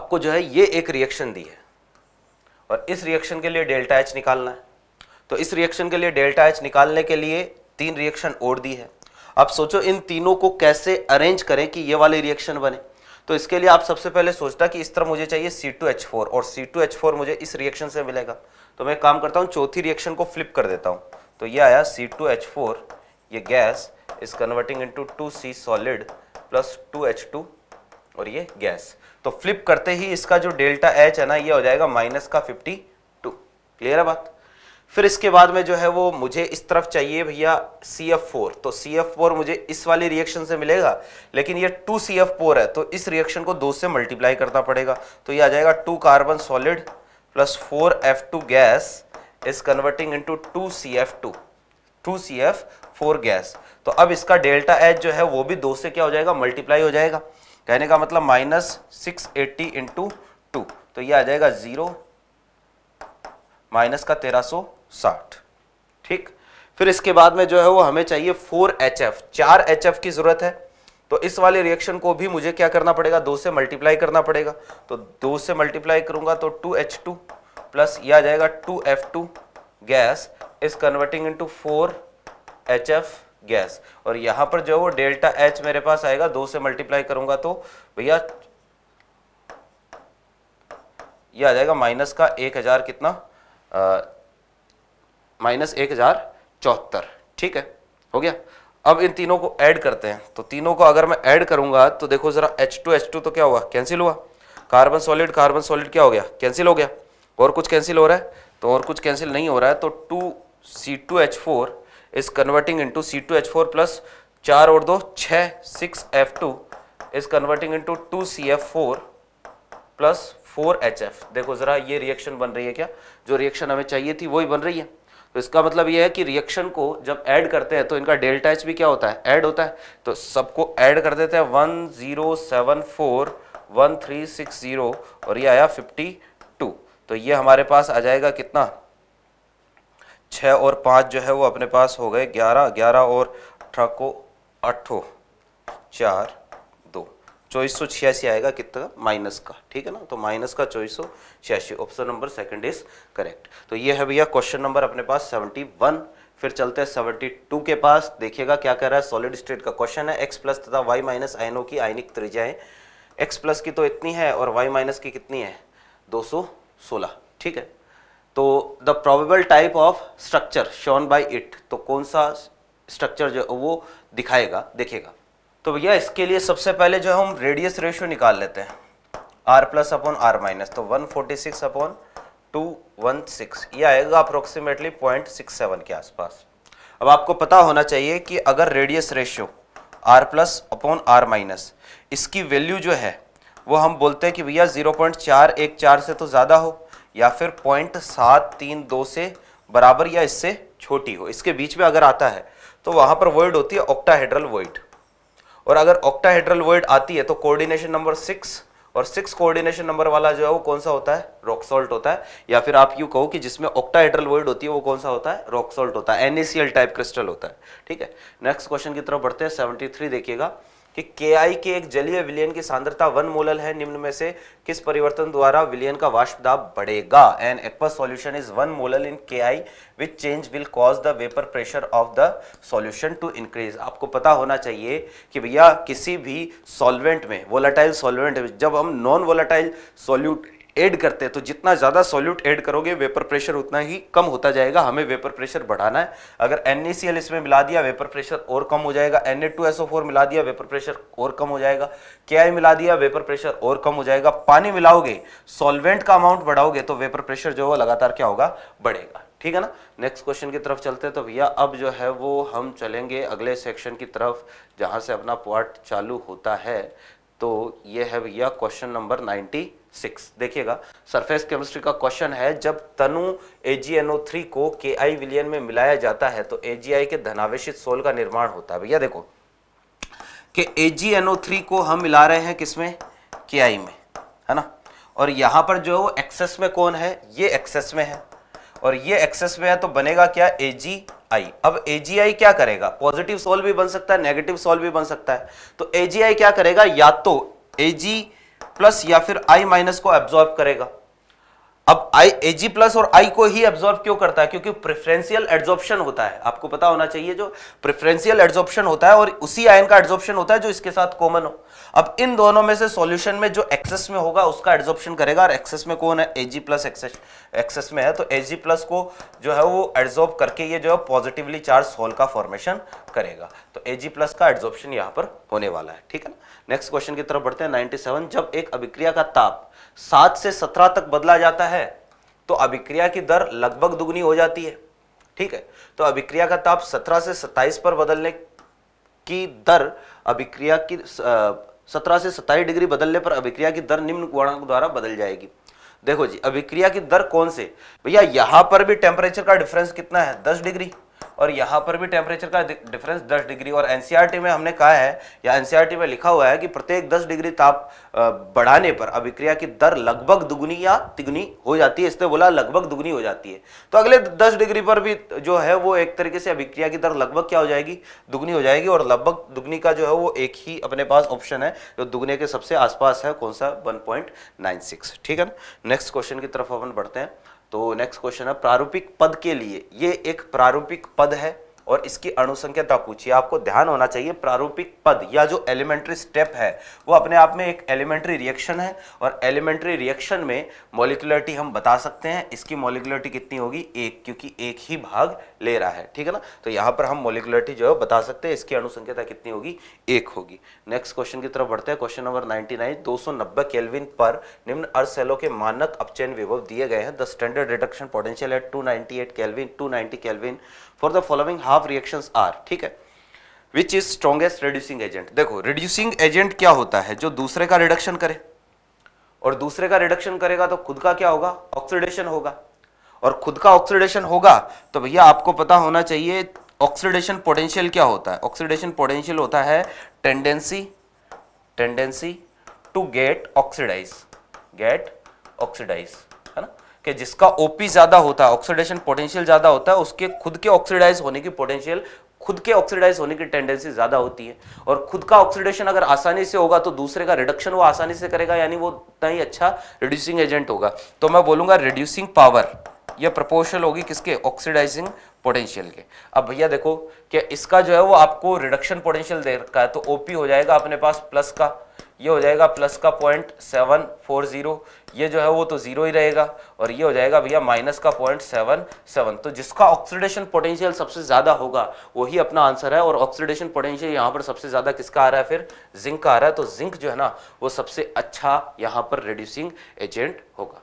Speaker 2: आपको जो है ये एक रिएक्शन दी है और इस रिएक्शन के लिए डेल्टा एच निकालना है तो इस रिएक्शन के लिए डेल्टा एच निकालने के लिए तीन रिएक्शन और दी है अब सोचो इन तीनों को कैसे अरेंज करें कि ये वाले रिएक्शन बने तो इसके लिए आप सबसे पहले सोचता कि इस तरह मुझे चाहिए C2H4 और C2H4 मुझे इस रिएक्शन से मिलेगा तो मैं काम करता हूँ चौथी रिएक्शन को फ्लिप कर देता हूँ तो ये आया C2H4 ये gas is converting into 2C solid plus 2H2 और ये गैस तो फ्लिप करते ही इसका जो डेल्टा एच है ना ये हो जाएगा माइनस का टू क्लियर है बात फिर इसके बाद में जो है वो मुझे इस तरफ चाहिए भैया सी एफ फोर तो सी एफ फोर मुझे इस वाले रिएक्शन से मिलेगा लेकिन ये टू सी एफ फोर है तो इस रिएक्शन को दो से मल्टीप्लाई करना पड़ेगा तो ये आ जाएगा two carbon solid plus four F two gas is converting into two C F two two C F four gas तो अब इसका डेल्टा एच जो है वो भी दो से क्या हो जाएगा मल्टीप्लाई हो जाएगा कहने का मतलब minus six eighty into two तो ये आ जाएगा जीरो माइनस का 1360 ठीक फिर इसके बाद में जो है वो हमें चाहिए फोर एच एफ चार एच की जरूरत है तो इस वाले रिएक्शन को भी मुझे क्या करना पड़ेगा दो से मल्टीप्लाई करना पड़ेगा तो दो से मल्टीप्लाई करूंगा तो 2H2 एच टू प्लस यह आ जाएगा 2F2 gas is converting into four H F gas और यहां पर जो है वो डेल्टा एच मेरे पास आएगा दो से मल्टीप्लाई करूंगा तो भैया यह आ जाएगा माइनस का एक कितना माइनस एक हज़ार चौहत्तर ठीक है हो गया अब इन तीनों को ऐड करते हैं तो तीनों को अगर मैं ऐड करूंगा तो देखो ज़रा एच टू एच टू तो क्या हुआ कैंसिल हुआ कार्बन सॉलिड कार्बन सॉलिड क्या हो गया कैंसिल हो गया और कुछ कैंसिल हो रहा है तो और कुछ कैंसिल नहीं हो रहा है तो two C two H four is converting into C two H four plus चार और दो छः six F two is converting into two C F four plus four H F देखो ज़रा ये रिएक्शन बन रही है क्या जो रिएक्शन हमें चाहिए थी वही बन रही है तो इसका मतलब ये है कि रिएक्शन को जब ऐड करते हैं तो इनका डेल्टा एच भी क्या होता है ऐड होता है तो सबको ऐड कर देते हैं one zero seven four one three six zero और ये आया फिफ्टी टू तो ये हमारे पास आ जाएगा कितना छः और पाँच जो है वो अपने पास हो गए ग्यारह ग्यारह और अठारह को अठो चार चौबीस सौ छियासी आएगा कितना माइनस का ठीक है ना तो माइनस का चौबीस सौ छियासी option number second is correct तो ये है भैया क्वेश्चन नंबर अपने पास सेवेंटी वन फिर चलते हैं सेवेंटी टू के पास देखिएगा क्या कह रहा है सॉलिड स्टेट का क्वेश्चन है एक्स प्लस तथा वाई माइनस आइनो की आइनिक त्रिजाएं एक्स प्लस की तो इतनी है और वाई माइनस की कितनी है दो सौ सोलह ठीक है तो the probable type of structure shown by it तो कौन सा स्ट्रक्चर जो वो दिखाएगा देखेगा तो भैया इसके लिए सबसे पहले जो हम रेडियस रेशियो निकाल लेते हैं R plus upon R minus तो 146 forty six upon two one six ये आएगा अप्रोक्सीमेटली पॉइंट सिक्स सेवन के आसपास अब आपको पता होना चाहिए कि अगर radius ratio R plus upon R minus इसकी वैल्यू जो है वो हम बोलते हैं कि भैया जीरो पॉइंट चार एक चार से तो ज़्यादा हो या फिर पॉइंट सात तीन दो से बराबर या इससे छोटी हो इसके बीच में अगर आता है तो वहाँ पर वर्ड होती है ऑक्टाहेड्रल वर्ड और अगर ऑक्टाहेड्रल वर्ड आती है तो कोऑर्डिनेशन नंबर सिक्स और सिक्स कोऑर्डिनेशन नंबर वाला जो है वो कौन सा होता है रॉक सॉल्ट होता है या फिर आप यू कहो कि जिसमें ऑक्टाहेड्रल वर्ड होती है वो कौन सा होता है रॉक सॉल्ट होता है एनएसीएल टाइप क्रिस्टल होता है ठीक है नेक्स्ट क्वेश्चन की तरफ बढ़ते हैं सेवेंटी थ्री देखिएगा कि के आई के एक जलीय विलयन की सांद्रता वन मोलल है निम्न में से किस परिवर्तन द्वारा विलयन का वाष्प दाब बढ़ेगा an aqueous solution is one molal in K I which change will cause the vapour pressure of the solution to increase आपको पता होना चाहिए कि भैया किसी भी सॉल्वेंट में वोलाटाइल सॉल्वेंट जब हम नॉन वोलाटाइल सॉल्यूट ऐड करते हैं तो जितना ज़्यादा सॉल्यूट ऐड करोगे वेपर प्रेशर उतना ही कम होता जाएगा हमें वेपर प्रेशर बढ़ाना है अगर एन इसमें मिला दिया वेपर प्रेशर और कम हो जाएगा एन मिला दिया वेपर प्रेशर और कम हो जाएगा के मिला दिया वेपर प्रेशर और कम हो जाएगा पानी मिलाओगे सॉल्वेंट का अमाउंट बढ़ाओगे तो वेपर प्रेशर जो है लगातार क्या होगा बढ़ेगा ठीक है ना नेक्स्ट क्वेश्चन की तरफ चलते हैं तो भैया अब जो है वो हम चलेंगे अगले सेक्शन की तरफ जहाँ से अपना पार्ट चालू होता है तो ये है भैया क्वेश्चन नंबर नाइन्टी सिक्स देखिएगा सरफेस केमिस्ट्री का क्वेश्चन है जब तनु ए थ्री को के आई विलियन में मिलाया जाता है तो ए के धनावेश सोल का निर्माण होता है भैया देखो कि ए थ्री को हम मिला रहे हैं किसमें के आई में है ना और यहां पर जो वो एक्सेस में कौन है ये एक्सेस में है और ये एक्सेस में है तो बनेगा क्या ए अब ए क्या करेगा पॉजिटिव सोल भी बन सकता है नेगेटिव सोल भी बन सकता है तो ए क्या करेगा या तो AgI प्लस या फिर आई माइनस को एब्जॉर्ब करेगा अब आई एजी प्लस और आई को ही एब्जॉर्ब क्यों करता है क्योंकि प्रेफरेंशियल एड्जॉर्प्शन होता है आपको पता होना चाहिए जो प्रेफरेंशियल एड्जॉर्प्शन होता है और उसी आयन का एड्जॉर्प्शन होता है जो इसके साथ कॉमन हो अब इन दोनों में से सॉल्यूशन में जो एक्सेस में होगा उसका एड्जॉर्प्शन करेगा और एक्सेस में कौन है एजी प्लस एक्सेस एक्सेस में है तो एजी प्लस को जो है वो एड्जॉर्ब करके ये जो है पॉजिटिवली चार्ज सोल का फॉर्मेशन करेगा तो एजी प्लस का एड्जॉर्प्शन यहाँ पर होने वाला है ठीक है नेक्स्ट क्वेश्चन की तरफ बढ़ते हैं सेवन जब एक अभिक्रिया का ताप सात से सत्रह तक बदला जाता है तो अभिक्रिया की दर लगभग दुगनी हो जाती है ठीक है तो अभिक्रिया का ताप सत्रह से सत्ताईस पर बदलने की दर अभिक्रिया की सत्रह से सत्ताईस डिग्री बदलने पर अभिक्रिया की दर निम्न गुणांक द्वारा बदल जाएगी देखो जी अभिक्रिया की दर कौन से भैया यहां पर भी टेम्परेचर का डिफरेंस कितना है दस डिग्री और यहाँ पर भी टेम्परेचर का डिफरेंस 10 डिग्री और एनसीईआरटी e में हमने कहा है या एनसीईआरटी e में लिखा हुआ है कि प्रत्येक 10 डिग्री ताप बढ़ाने पर अभिक्रिया की दर लगभग दुगुनी या तिगुनी हो जाती है इसने बोला लगभग दुगुनी हो जाती है तो अगले 10 डिग्री पर भी जो है वो एक तरीके से अभिक्रिया की दर लगभग क्या हो जाएगी दुगुनी हो जाएगी और लगभग दुगुनी का जो है वो एक ही अपने पास ऑप्शन है जो दुगुने के सबसे आसपास है कौन सा वन ठीक है ना नेक्स्ट क्वेश्चन की तरफ अपन बढ़ते हैं तो नेक्स्ट क्वेश्चन है प्रारूपिक पद के लिए ये एक प्रारूपिक पद है और इसकी अणुसंख्या पूछिए आपको ध्यान होना चाहिए प्रारूपिक पद या जो एलिमेंट्री स्टेप है वो अपने आप में एक एलिमेंट्री रिएक्शन है और एलिमेंट्री रिएक्शन में मोलिकुलरिटी हम बता सकते हैं इसकी मोलिकुलरिटी कितनी होगी एक क्योंकि एक ही भाग ले रहा है ठीक है ना तो यहाँ पर हम मोलिकुलरिटी जो है बता सकते हैं इसकी अणुसंख्यता कितनी होगी एक होगी नेक्स्ट क्वेश्चन की तरफ बढ़ते हैं क्वेश्चन नंबर नाइन्टी नाइन दो सौ नब्बे केल्विन पर निम्न अर्ध के मानक अपचयन विभव दिए गए हैं द स्टैंडर्ड रिडक्शन पोटेंशियल है two ninety eight kelvin two ninety kelvin for the following half reaction are ठीक है which is strongest reducing agent देखो रिड्यूसिंग एजेंट क्या होता है जो दूसरे का रिडक्शन करे और दूसरे का रिडक्शन करेगा तो खुद का क्या होगा ऑक्सीडेशन होगा और खुद का ऑक्सीडेशन होगा तो भैया आपको पता होना चाहिए ऑक्सीडेशन पोटेंशियल क्या होता है ऑक्सीडेशन पोटेंशियल होता है tendency tendency to get oxidise get oxidise कि जिसका ओपी ज़्यादा होता है ऑक्सीडेशन पोटेंशियल ज़्यादा होता है उसके खुद के ऑक्सीडाइज होने की पोटेंशियल खुद के ऑक्सीडाइज होने की टेंडेंसी ज़्यादा होती है और खुद का ऑक्सीडेशन अगर आसानी से होगा तो दूसरे का रिडक्शन वो आसानी से करेगा यानी वो उतना ही अच्छा रिड्यूसिंग एजेंट होगा तो मैं बोलूंगा रिड्यूसिंग पावर यह प्रपोर्शनल होगी किसके ऑक्सीडाइजिंग पोटेंशियल के अब भैया देखो कि इसका जो है वो आपको रिडक्शन पोटेंशियल दे रखा है तो ओपी हो जाएगा अपने पास प्लस का ये हो जाएगा प्लस का पॉइंट सेवन फोर जीरो ये जो है वो तो जीरो ही रहेगा और ये हो जाएगा भैया माइनस का पॉइंट सेवन सेवन तो जिसका ऑक्सीडेशन पोटेंशियल सबसे ज़्यादा होगा वही अपना आंसर है और ऑक्सीडेशन पोटेंशियल यहाँ पर सबसे ज़्यादा किसका आ रहा है फिर जिंक का आ रहा है तो जिंक जो है ना वो सबसे अच्छा यहाँ पर रिड्यूसिंग एजेंट होगा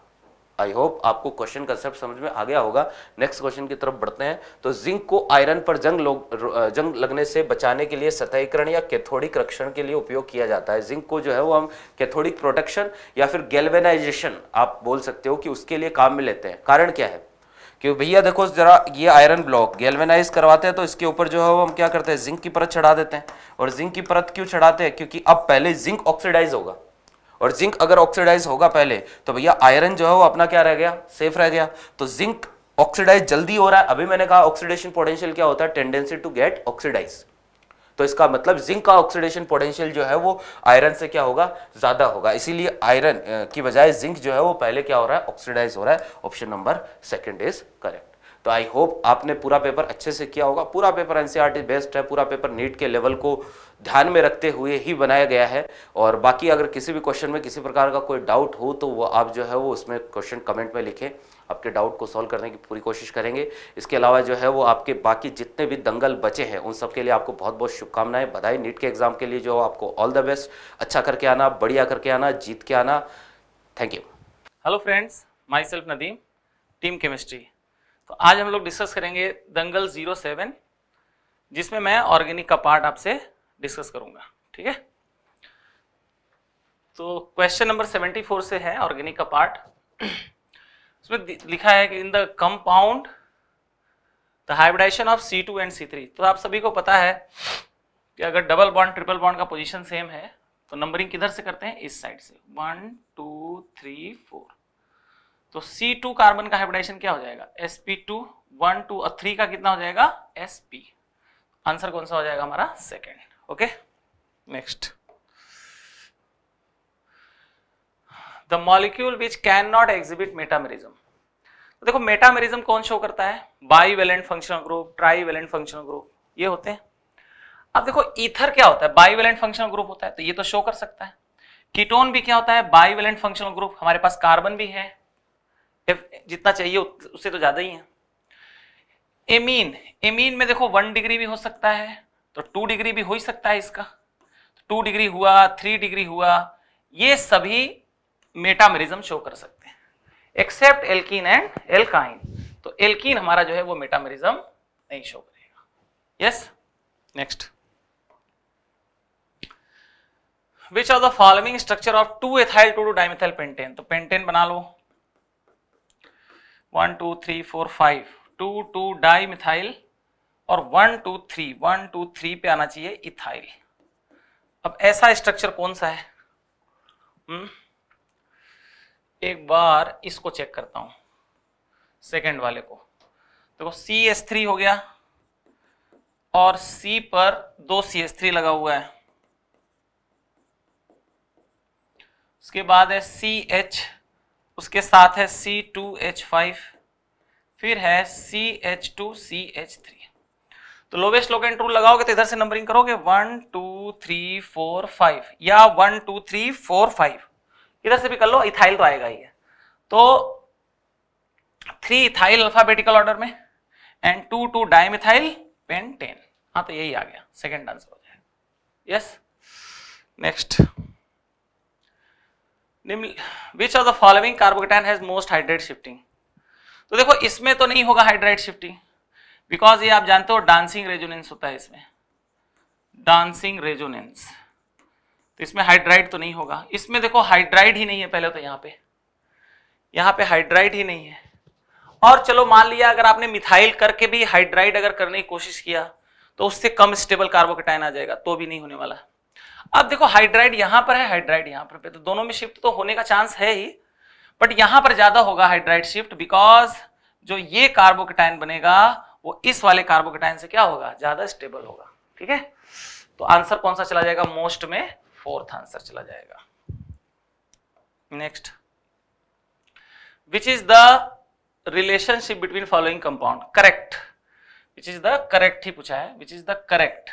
Speaker 2: आई होप आपको क्वेश्चन कंसेप्ट समझ में आ गया होगा नेक्स्ट क्वेश्चन की तरफ बढ़ते हैं तो जिंक को आयरन पर जंग लोग जंग लगने से बचाने के लिए सतहीकरण या कैथोडिक रक्षण के लिए उपयोग किया जाता है जिंक को जो है वो हम कैथोडिक प्रोटेक्शन या फिर गेलवेनाइजेशन आप बोल सकते हो कि उसके लिए काम में लेते हैं कारण क्या है कि भैया देखो जरा ये आयरन ब्लॉक गेलवेनाइज करवाते हैं तो इसके ऊपर जो है वो हम क्या करते हैं जिंक की परत चढ़ा देते हैं और जिंक की परत क्यों चढ़ाते हैं क्योंकि अब पहले जिंक ऑक्सीडाइज होगा और जिंक अगर ऑक्सीडाइज होगा पहले तो भैया आयरन जो है वो अपना क्या रह गया सेफ रह गया तो जिंक ऑक्सीडाइज जल्दी हो रहा है अभी मैंने कहा ऑक्सीडेशन पोटेंशियल क्या होता है टेंडेंसी टू गेट ऑक्सीडाइज तो इसका मतलब जिंक का ऑक्सीडेशन पोटेंशियल जो है वो आयरन से क्या होगा ज्यादा होगा इसीलिए आयरन की बजाय जिंक जो है वो पहले क्या हो रहा है ऑक्सीडाइज हो रहा है option number second is correct तो आई होप आपने पूरा पेपर अच्छे से किया होगा पूरा पेपर एन बेस्ट है पूरा पेपर नीट के लेवल को ध्यान में रखते हुए ही बनाया गया है और बाकी अगर किसी भी क्वेश्चन में किसी प्रकार का कोई डाउट हो तो वो आप जो है वो उसमें क्वेश्चन कमेंट में लिखें आपके डाउट को सॉल्व करने की पूरी कोशिश करेंगे इसके अलावा जो है वो आपके बाकी जितने भी दंगल बचे हैं उन सब के लिए आपको बहुत बहुत शुभकामनाएं बधाई नीट के एग्जाम के लिए जो आपको ऑल द बेस्ट अच्छा करके आना बढ़िया करके आना जीत के आना thank you
Speaker 3: hello friends myself Nadeem team chemistry तो आज हम लोग डिस्कस करेंगे दंगल जीरो सेवन जिसमें मैं ऑर्गेनिक का पार्ट आपसे डिस्कस करूंगा ठीक है तो क्वेश्चन नंबर सेवेंटी फोर से है ऑर्गेनिक का पार्ट उसमें लिखा है कि in the compound the hybridisation of C two and C three तो आप सभी को पता है कि अगर डबल बॉन्ड ट्रिपल बॉन्ड का पोजिशन सेम है तो नंबरिंग किधर से करते हैं इस साइड से वन टू थ्री फोर तो सी टू कार्बन का हाइब्रिडाइजेशन क्या हो जाएगा S P two one two और थ्री का कितना हो जाएगा एस पी आंसर कौन सा हो जाएगा हमारा second okay next the molecule which can not exhibit metamerism तो देखो मेटामेरिज्म कौन शो करता है bivalent functional group trivalent functional group ये होते हैं अब देखो ईथर क्या होता है बाई वेलेंट फंक्शनल ग्रुप होता है तो ये तो शो कर सकता है कीटोन भी क्या होता है बाई वेलेंट फंक्शनल ग्रुप हमारे पास कार्बन भी है जितना चाहिए उससे तो ज़्यादा ही है एमीन एमीन में देखो वन डिग्री भी हो सकता है तो टू डिग्री भी हो ही सकता है इसका टू तो डिग्री हुआ थ्री डिग्री हुआ ये सभी मेटामेरिज्म शो कर सकते हैं एक्सेप्ट एल्किन एंड एल्काइन तो एल्किन हमारा जो है वो मेटामेरिज्म नहीं शो करेगा yes next which are the following structure of two ethyl two two dimethyl pentane तो पेंटेन बना लो one two three four five two two dimethyl और one two three one two three पे आना चाहिए इथाइल अब ऐसा स्ट्रक्चर कौन सा है हुँ? हम्म, एक बार इसको चेक करता हूं सेकंड वाले को देखो सी एस थ्री हो गया और सी पर दो सी एस थ्री लगा हुआ है उसके बाद है सी एच उसके साथ है सी टू एच फाइव फिर है C H two C H three तो लोवेस्ट लोग एंड लगाओगे तो इधर से नंबरिंग करोगे one two three four five या one two three four five इधर से भी कर लो इथाइल तो आएगा ही है तो थ्री इथाइल अल्फाबेटिकल ऑर्डर में and two two ethyl pentane हाँ तो यही आ गया सेकेंड आंसर हो जाएगा yes next following of the following carbocation has तो देखो इसमें तो नहीं होगा हाइड्राइट शिफ्टिंग बिकॉज ये आप जानते हो डांसिंग रेजोनेंस होता है इसमें डांसिंग रेजोनेंस तो इसमें हाइड्राइड तो नहीं होगा इसमें देखो हाइड्राइड ही नहीं है पहले तो यहाँ पे यहाँ पे हाइड्राइड ही नहीं है और चलो मान लिया अगर आपने मिथाइल करके भी हाइड्राइड अगर करने की कोशिश किया तो उससे कम स्टेबल कार्बोकेटाइन आ जाएगा तो भी नहीं होने वाला अब देखो हाइड्राइड यहां पर है हाइड्राइड यहां पर तो दोनों में शिफ्ट तो होने का चांस है ही बट यहां पर ज्यादा होगा हाइड्राइड शिफ्ट बिकॉज जो ये कार्बोकेटाइन बनेगा वो इस वाले कार्बोकेटाइन से क्या होगा ज्यादा स्टेबल होगा ठीक है तो आंसर कौन सा चला जाएगा मोस्ट में फोर्थ आंसर चला जाएगा next which is the relationship between following compound correct which is the correct ही पूछा है विच इज द करेक्ट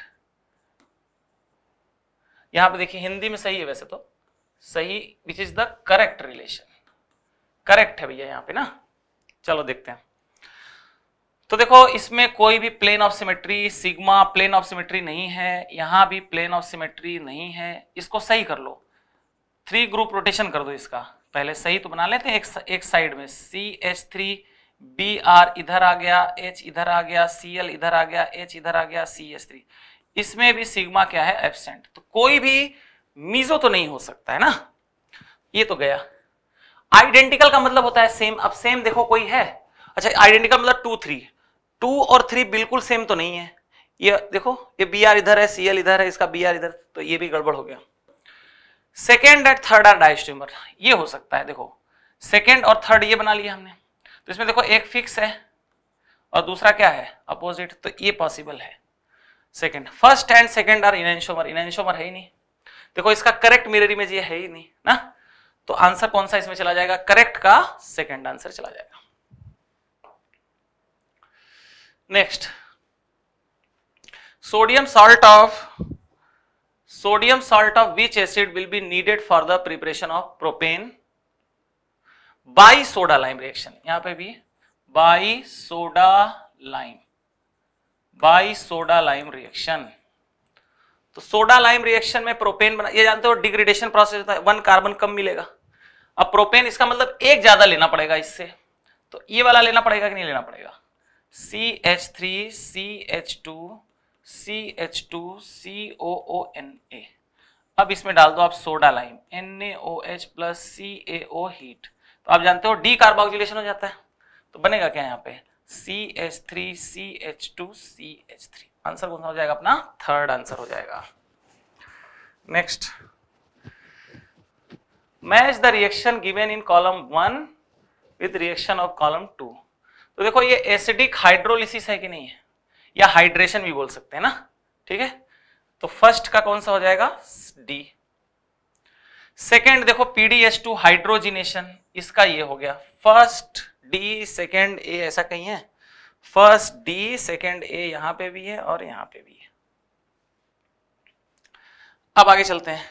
Speaker 3: यहाँ पे देखिए हिंदी में सही है वैसे तो सही which is the correct relation correct है भैया यहाँ पे ना चलो देखते हैं तो देखो इसमें कोई भी plane of symmetry sigma plane of symmetry नहीं है यहाँ भी प्लेन ऑफ सिमेट्री नहीं है इसको सही कर लो थ्री ग्रुप रोटेशन कर दो इसका पहले सही तो बना लेते हैं एक, एक साइड में C H three B R इधर आ गया एच इधर आ गया सी एल इधर आ गया एच इधर आ गया सी एच थ्री इसमें भी सिग्मा क्या है एबसेंट तो कोई भी मीजो तो नहीं हो सकता है ना ये तो गया आइडेंटिकल का मतलब होता है सेम अब सेम देखो कोई है अच्छा आइडेंटिकल मतलब टू थ्री टू और थ्री बिल्कुल सेम तो नहीं है ये देखो ये बी आर इधर है सी एल इधर है इसका बी आर इधर तो ये भी गड़बड़ हो गया second and third are diastereomer ये हो सकता है देखो सेकेंड और थर्ड ये बना लिया हमने तो इसमें देखो एक फिक्स है और दूसरा क्या है अपोजिट तो ये पॉसिबल है second first and second are enantiomer enantiomer है ही नहीं देखो इसका करेक्ट मेरे इमेज ये है ही नहीं ना तो आंसर कौन सा इसमें चला जाएगा करेक्ट का सेकंड आंसर चला जाएगा next sodium salt of sodium salt of which acid will be needed for the preparation of propane by soda lime reaction यहां पे भी by soda lime by soda lime reaction तो सोडा लाइम रिएक्शन में प्रोपेन बना ये जानते हो डिग्रेडेशन प्रोसेस होता है वन कार्बन कम मिलेगा अब प्रोपेन इसका मतलब एक ज्यादा लेना पड़ेगा इससे तो ये वाला लेना पड़ेगा कि नहीं लेना पड़ेगा C H three C H two C H two C O O N A अब इसमें डाल दो आप soda lime N A O H plus C A O heat तो आप जानते हो डी कार्बोक्सिलेशन हो जाता है तो बनेगा क्या यहाँ पे C H three C H two C H three answer कौन सा हो जाएगा अपना थर्ड आंसर हो जाएगा next match the reaction given in column one with reaction of column two तो देखो ये एसिडिक हाइड्रोलिसिस है कि नहीं है या हाइड्रेशन भी बोल सकते हैं ना ठीक है तो फर्स्ट का कौन सा हो जाएगा डी सेकेंड देखो पीडीएस टू हाइड्रोजिनेशन इसका ये हो गया फर्स्ट डी सेकेंड ए ऐसा कहीं है फर्स्ट डी सेकेंड ए यहां पे भी है और यहां पे भी है अब आगे चलते हैं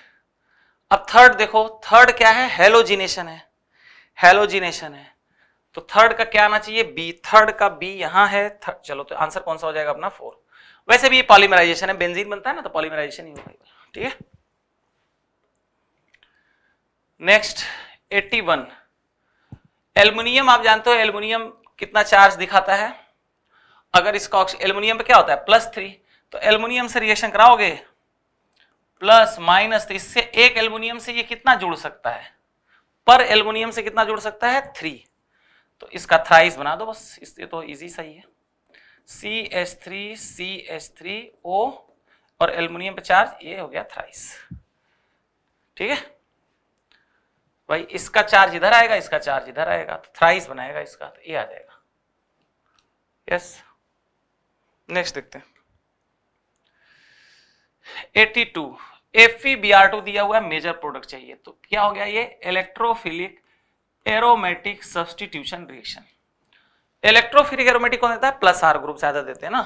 Speaker 3: अब थर्ड देखो थर्ड क्या है हेलोजिनेशन है हेलोजिनेशन है तो थर्ड का क्या आना चाहिए बी थर्ड का बी यहां है थर्ड चलो तो आंसर कौन सा हो जाएगा अपना फोर वैसे भी पॉलीमराइजेशन है बेंजीन बनता है ना तो पॉलीमराइजेशन ही होगा ठीक है नेक्स्ट 81 एल्युमिनियम आप जानते हो एल्युमिनियम कितना चार्ज दिखाता है अगर इसका एल्युमिनियम पे क्या होता है प्लस थ्री तो एल्युमिनियम से रिएक्शन कराओगे प्लस माइनस तो इससे एक एल्युमिनियम से ये कितना जुड़ सकता है पर एल्युमिनियम से कितना जुड़ सकता है थ्री तो इसका थ्राइस बना दो बस इससे तो इजी सही है C S three C S three O और एल्युमिनियम पे चार्ज ये हो गया थ्राइस ठीक है भाई इसका चार्ज इधर आएगा इसका चार्ज इधर आएगा तो थ्राइस बनाएगा इसका तो ये आ जाएगा यस नेक्स्ट देखते हैं 82 एफ e दिया हुआ है मेजर प्रोडक्ट चाहिए तो क्या हो गया ये electrophilic aromatic substitution reaction electrophilic aromatic कौन देता है प्लस आर ग्रुप ज्यादा देते हैं ना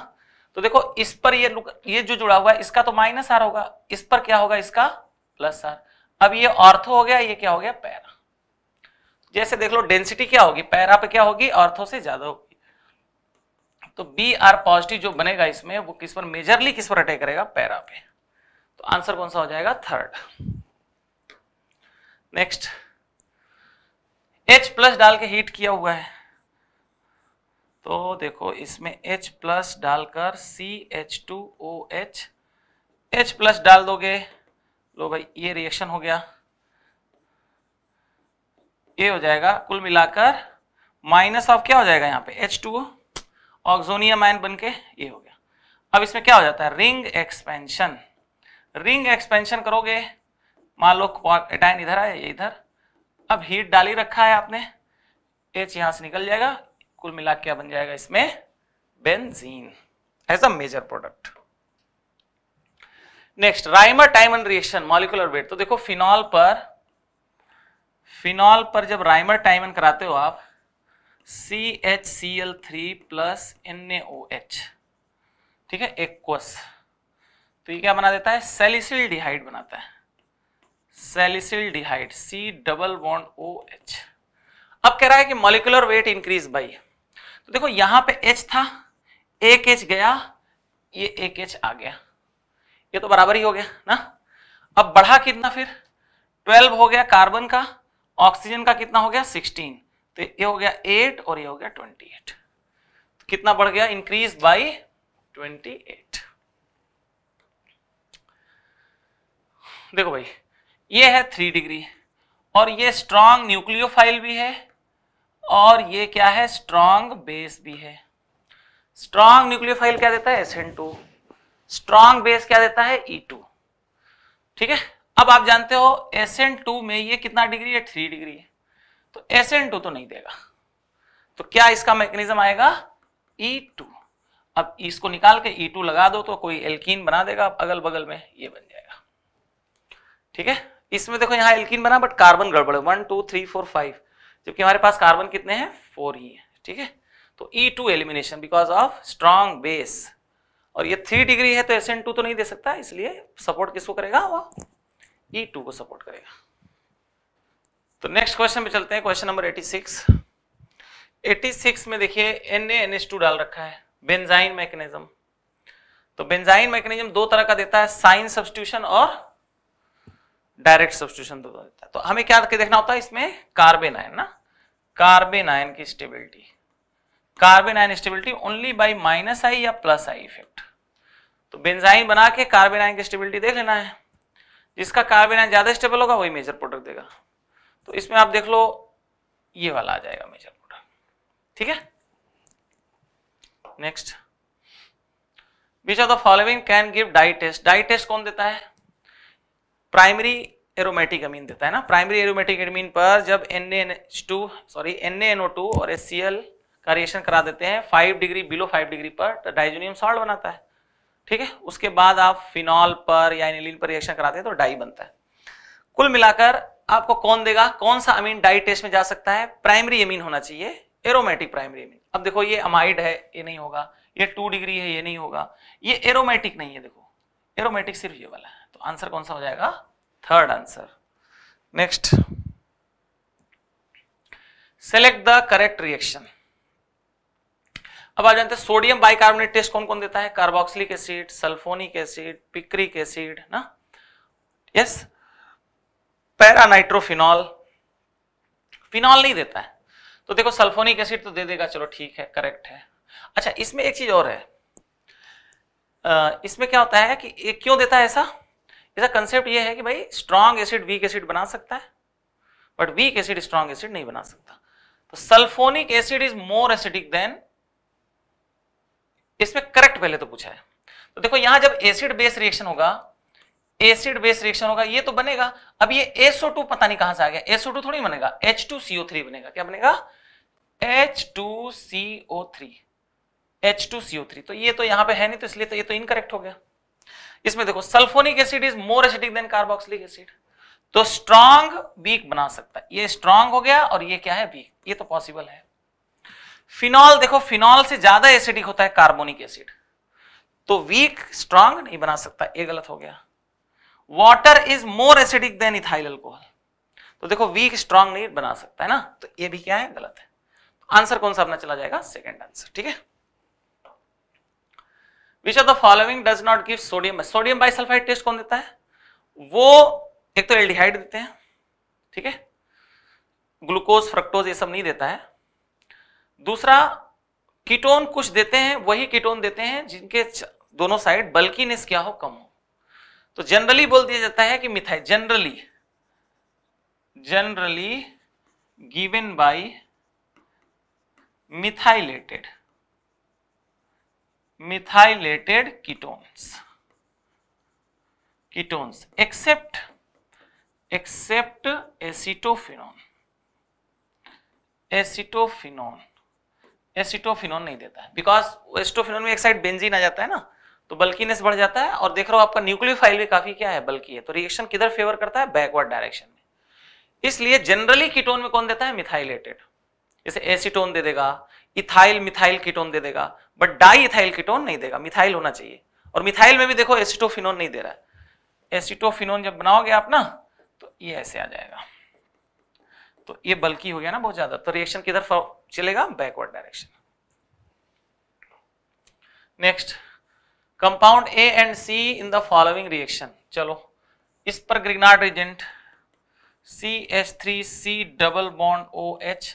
Speaker 3: तो देखो इस पर ये ये जो जुड़ा हुआ है इसका तो माइनस आर होगा इस पर क्या होगा इसका प्लस आर अब ये ऑर्थो हो गया ये क्या हो गया पैरा जैसे देख लो डेंसिटी क्या होगी पैरा पे क्या होगी ऑर्थो से ज्यादा होगी तो बी आर पॉजिटिव जो बनेगा इसमें वो किस पर मेजरली किस पर अटैक करेगा पैरा पे तो आंसर कौन सा हो जाएगा थर्ड नेक्स्ट H प्लस डाल के हीट किया हुआ है तो देखो इसमें H प्लस डालकर C H two O H H plus डाल दोगे लो भाई ये रिएक्शन हो गया ये हो जाएगा कुल मिलाकर माइनस ऑफ क्या हो जाएगा यहाँ पे एच टू ऑक्जोनियम आयन बन के ये हो गया अब इसमें क्या हो जाता है रिंग एक्सपेंशन रिंग एक्सपेंशन करोगे मान लो एटाइन इधर आया ये इधर अब हीट डाली रखा है आपने एच यहां से निकल जाएगा कुल मिला क्या बन जाएगा इसमें benzene as a major product next Reimer Tiemann reaction molecular weight तो देखो फिनॉल पर फिनॉल पर जब राइमर टाइम एंड कराते हो आप C H C L three plus N O H ठीक है एक्वस तो ये क्या बना देता है सेलिसिल डिहाइड बनाता है salicylaldehyde C double bond O H अब कह रहा है कि मॉलिकुलर वेट इंक्रीज बाई तो देखो यहां पे एच था एक एच गया ये एक एच आ गया ये तो बराबर ही हो गया ना अब बढ़ा कितना फिर 12 हो गया कार्बन का ऑक्सीजन का कितना हो गया 16 तो ये हो गया 8 और ये हो गया 28 तो कितना बढ़ गया इंक्रीज बाई 28 देखो भाई ये है थ्री डिग्री और ये स्ट्रांग न्यूक्लियोफाइल भी है और ये क्या है स्ट्रांग बेस भी है स्ट्रांग न्यूक्लियोफाइल क्या देता है एस स्ट्रॉन्ग बेस क्या देता है ई e टू ठीक है अब आप जानते हो एस एन टू में ये कितना डिग्री है थ्री डिग्री है तो एस एन टू तो नहीं देगा तो क्या इसका मैकेनिज्म आएगा ई e टू अब इसको निकाल के ई e टू लगा दो तो कोई एल्कीन बना देगा अगल बगल में ये बन जाएगा ठीक है इसमें देखो यहाँ एल्कीन बना बट कार्बन गड़बड़ one two three four five जबकि हमारे पास कार्बन कितने हैं फोर ही है ठीक है तो E two elimination because of strong base और ये थ्री डिग्री है तो एस एन टू तो नहीं दे सकता इसलिए सपोर्ट किसको करेगा वह ई e टू को सपोर्ट करेगा तो नेक्स्ट क्वेश्चन पे चलते हैं क्वेश्चन नंबर 86 86 में देखिए एन एन एस टू डाल रखा है बेंजाइन मैकेनिज्म तो बेंजाइन मैकेनिज्म दो तरह का देता है साइन सब्सटीट्यूशन और डायरेक्ट सब्सटीट्यूशन दो देता है तो हमें क्या देखना होता है इसमें कार्बेन आयन ना कार्बेन आयन की stability carbanion stability only by minus I या प्लस आई इफेक्ट तो बेंजाइन बना के कार्बन आयन की स्टेबिलिटी देख लेना है जिसका कार्बन आयन ज़्यादा स्टेबल होगा वही मेजर प्रोडक्ट देगा तो इसमें आप देख लो ये वाला आ जाएगा मेजर प्रोडक्ट ठीक है next which of the following can give dye test dye test कौन देता है प्राइमरी एरोमेटिक अमीन देता है ना प्राइमरी एरोमेटिक अमीन पर जब एन ए सॉरी एन और एस सी एल का रिएक्शन करा देते हैं five degree below five degree पर तो डाइजोनियम सॉल्ट बनाता है ठीक है उसके बाद आप फिनॉल पर या इनिलिन पर रिएक्शन कराते हैं तो डाई बनता है कुल मिलाकर आपको कौन देगा कौन सा अमीन डाई टेस्ट में जा सकता है प्राइमरी अमीन होना चाहिए एरोमेटिक प्राइमरी अमीन अब देखो ये अमाइड है ये नहीं होगा ये टू डिग्री है ये नहीं होगा ये एरोमेटिक नहीं है देखो एरोमेटिक सिर्फ ये वाला है तो आंसर कौन सा हो जाएगा third answer next select the correct reaction अब आ जानते हैं सोडियम बाइकार्बोनेट टेस्ट कौन कौन देता है carboxylic acid sulphonic acid picric acid ना यस पैरानाइट्रोफिनॉल फिनॉल नहीं देता है तो देखो सल्फोनिक एसिड तो दे देगा चलो ठीक है करेक्ट है अच्छा इसमें एक चीज और है इसमें क्या होता है कि क्यों देता है ऐसा ऐसा कंसेप्ट ये है कि भाई स्ट्रॉन्ग एसिड वीक एसिड बना सकता है but weak acid strong acid नहीं बना सकता तो sulphonic acid is more acidic than इसमें करेक्ट पहले तो पूछा है तो देखो यहां जब एसिड बेस रिएक्शन होगा एसिड बेस रिएक्शन होगा ये तो बनेगा अब ये SO2 पता नहीं कहां से आ गया SO2 थोड़ी बनेगा H2CO3 बनेगा क्या बनेगा H2CO3 H2CO3 तो ये तो यहां पे है नहीं तो इसलिए तो ये तो इनकरेक्ट हो गया इसमें देखो sulphonic acid is more acidic than carboxylic acid तो स्ट्रांग वीक बना सकता है ये स्ट्रांग हो गया और ये क्या है वीक ये तो पॉसिबल है फिनॉल देखो फिनॉल से ज्यादा एसिडिक होता है कार्बोनिक एसिड तो वीक स्ट्रांग नहीं बना सकता ये गलत हो गया water is more acidic than ethyl alcohol तो देखो वीक स्ट्रांग नहीं बना सकता है ना तो ये भी क्या है गलत है आंसर तो कौन सा अपना चला जाएगा सेकेंड आंसर ठीक है which of the following does not give sodium sodium bisulphite test कौन देता है वो एक तो एल्डिहाइड देते हैं ठीक है ग्लूकोज फ्रक्टोज ये सब नहीं देता है दूसरा कीटोन कुछ देते हैं वही कीटोन देते हैं जिनके दोनों साइड बल्कीनेस क्या हो कम हो तो जनरली बोल दिया जाता है कि methyl generally generally given by methylated methylated ketones ketones except except acetophenone acetophenone acetophenone नहीं देता है बिकॉज एसिटोफिनोन में एक साइड बेंजीन आ जाता है ना तो बल्कीनेस बढ़ जाता है और देख रहा हो आपका न्यूक्लियोफाइल भी काफी क्या है बल्कि है तो रिएक्शन किधर फेवर करता है बैकवर्ड डायरेक्शन में इसलिए जनरली कीटोन में कौन देता है मिथाइलेटेड जैसे एसिटोन दे देगा इथाइल मिथाइल कीटोन दे देगा बट डाई इथाइल कीटोन नहीं देगा मिथाइल होना चाहिए और मिथाइल में भी देखो एसिटोफिनोन नहीं दे रहा है एसिटोफिनोन जब बनाओगे आप ना तो ये ऐसे आ जाएगा तो ये बल्कि हो गया ना बहुत ज्यादा तो रिएक्शन किधर चलेगा backward direction next compound A and C in the following reaction चलो इस पर Grignard reagent C S three C double bond O H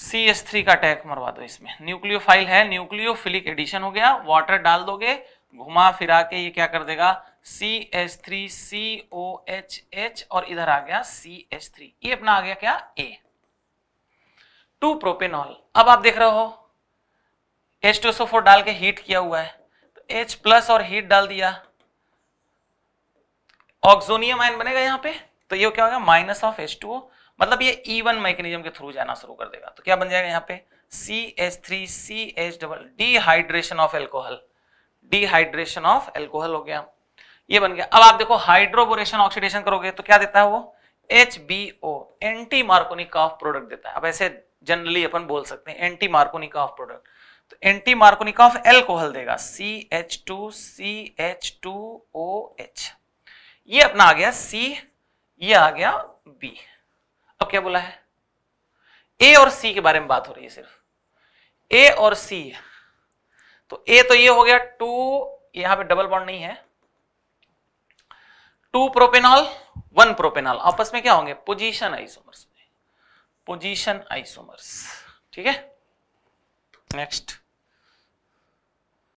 Speaker 3: C S three का अटैक मरवा दो इसमें न्यूक्लियोफाइल है न्यूक्लियोफिलिक एडिशन हो गया वाटर डाल दोगे घुमा फिरा के ये क्या कर देगा C H three C O H H और इधर आ गया सी एच थ्री ये अपना आ गया क्या ए टू प्रोपेनॉल अब आप देख रहे हो एच टू फोर डाल के हीट किया हुआ है तो एच प्लस और हीट डाल दिया ऑक्सोनियम आयन बनेगा यहाँ पे तो ये क्या होगा माइनस ऑफ एच टू मतलब ये इवन e मैकेनिज्म के थ्रू जाना शुरू कर देगा तो क्या बन जाएगा यहाँ पे C H three C H double dehydration of alcohol dehydration of alcohol हो गया ये बन गया अब आप देखो हाइड्रोबोरेशन ऑक्सीडेशन करोगे तो क्या देता है वो H B O anti Markovnikov of product देता है अब ऐसे जनरली अपन बोल सकते हैं एंटी मार्कोनिक ऑफ प्रोडक्ट तो एंटी मार्कोनिक ऑफ एल्कोहल देगा C H two C H two O H ये अपना आ गया सी ये आ गया बी अब क्या बोला है ए और सी के बारे में बात हो रही है सिर्फ ए और सी तो ए तो ये हो गया टू यहां पे डबल बॉन्ड नहीं है टू प्रोपेनॉल वन प्रोपेनॉल आपस में क्या होंगे पोजीशन आइसोमर्स में पोजीशन आइसोमर्स ठीक है नेक्स्ट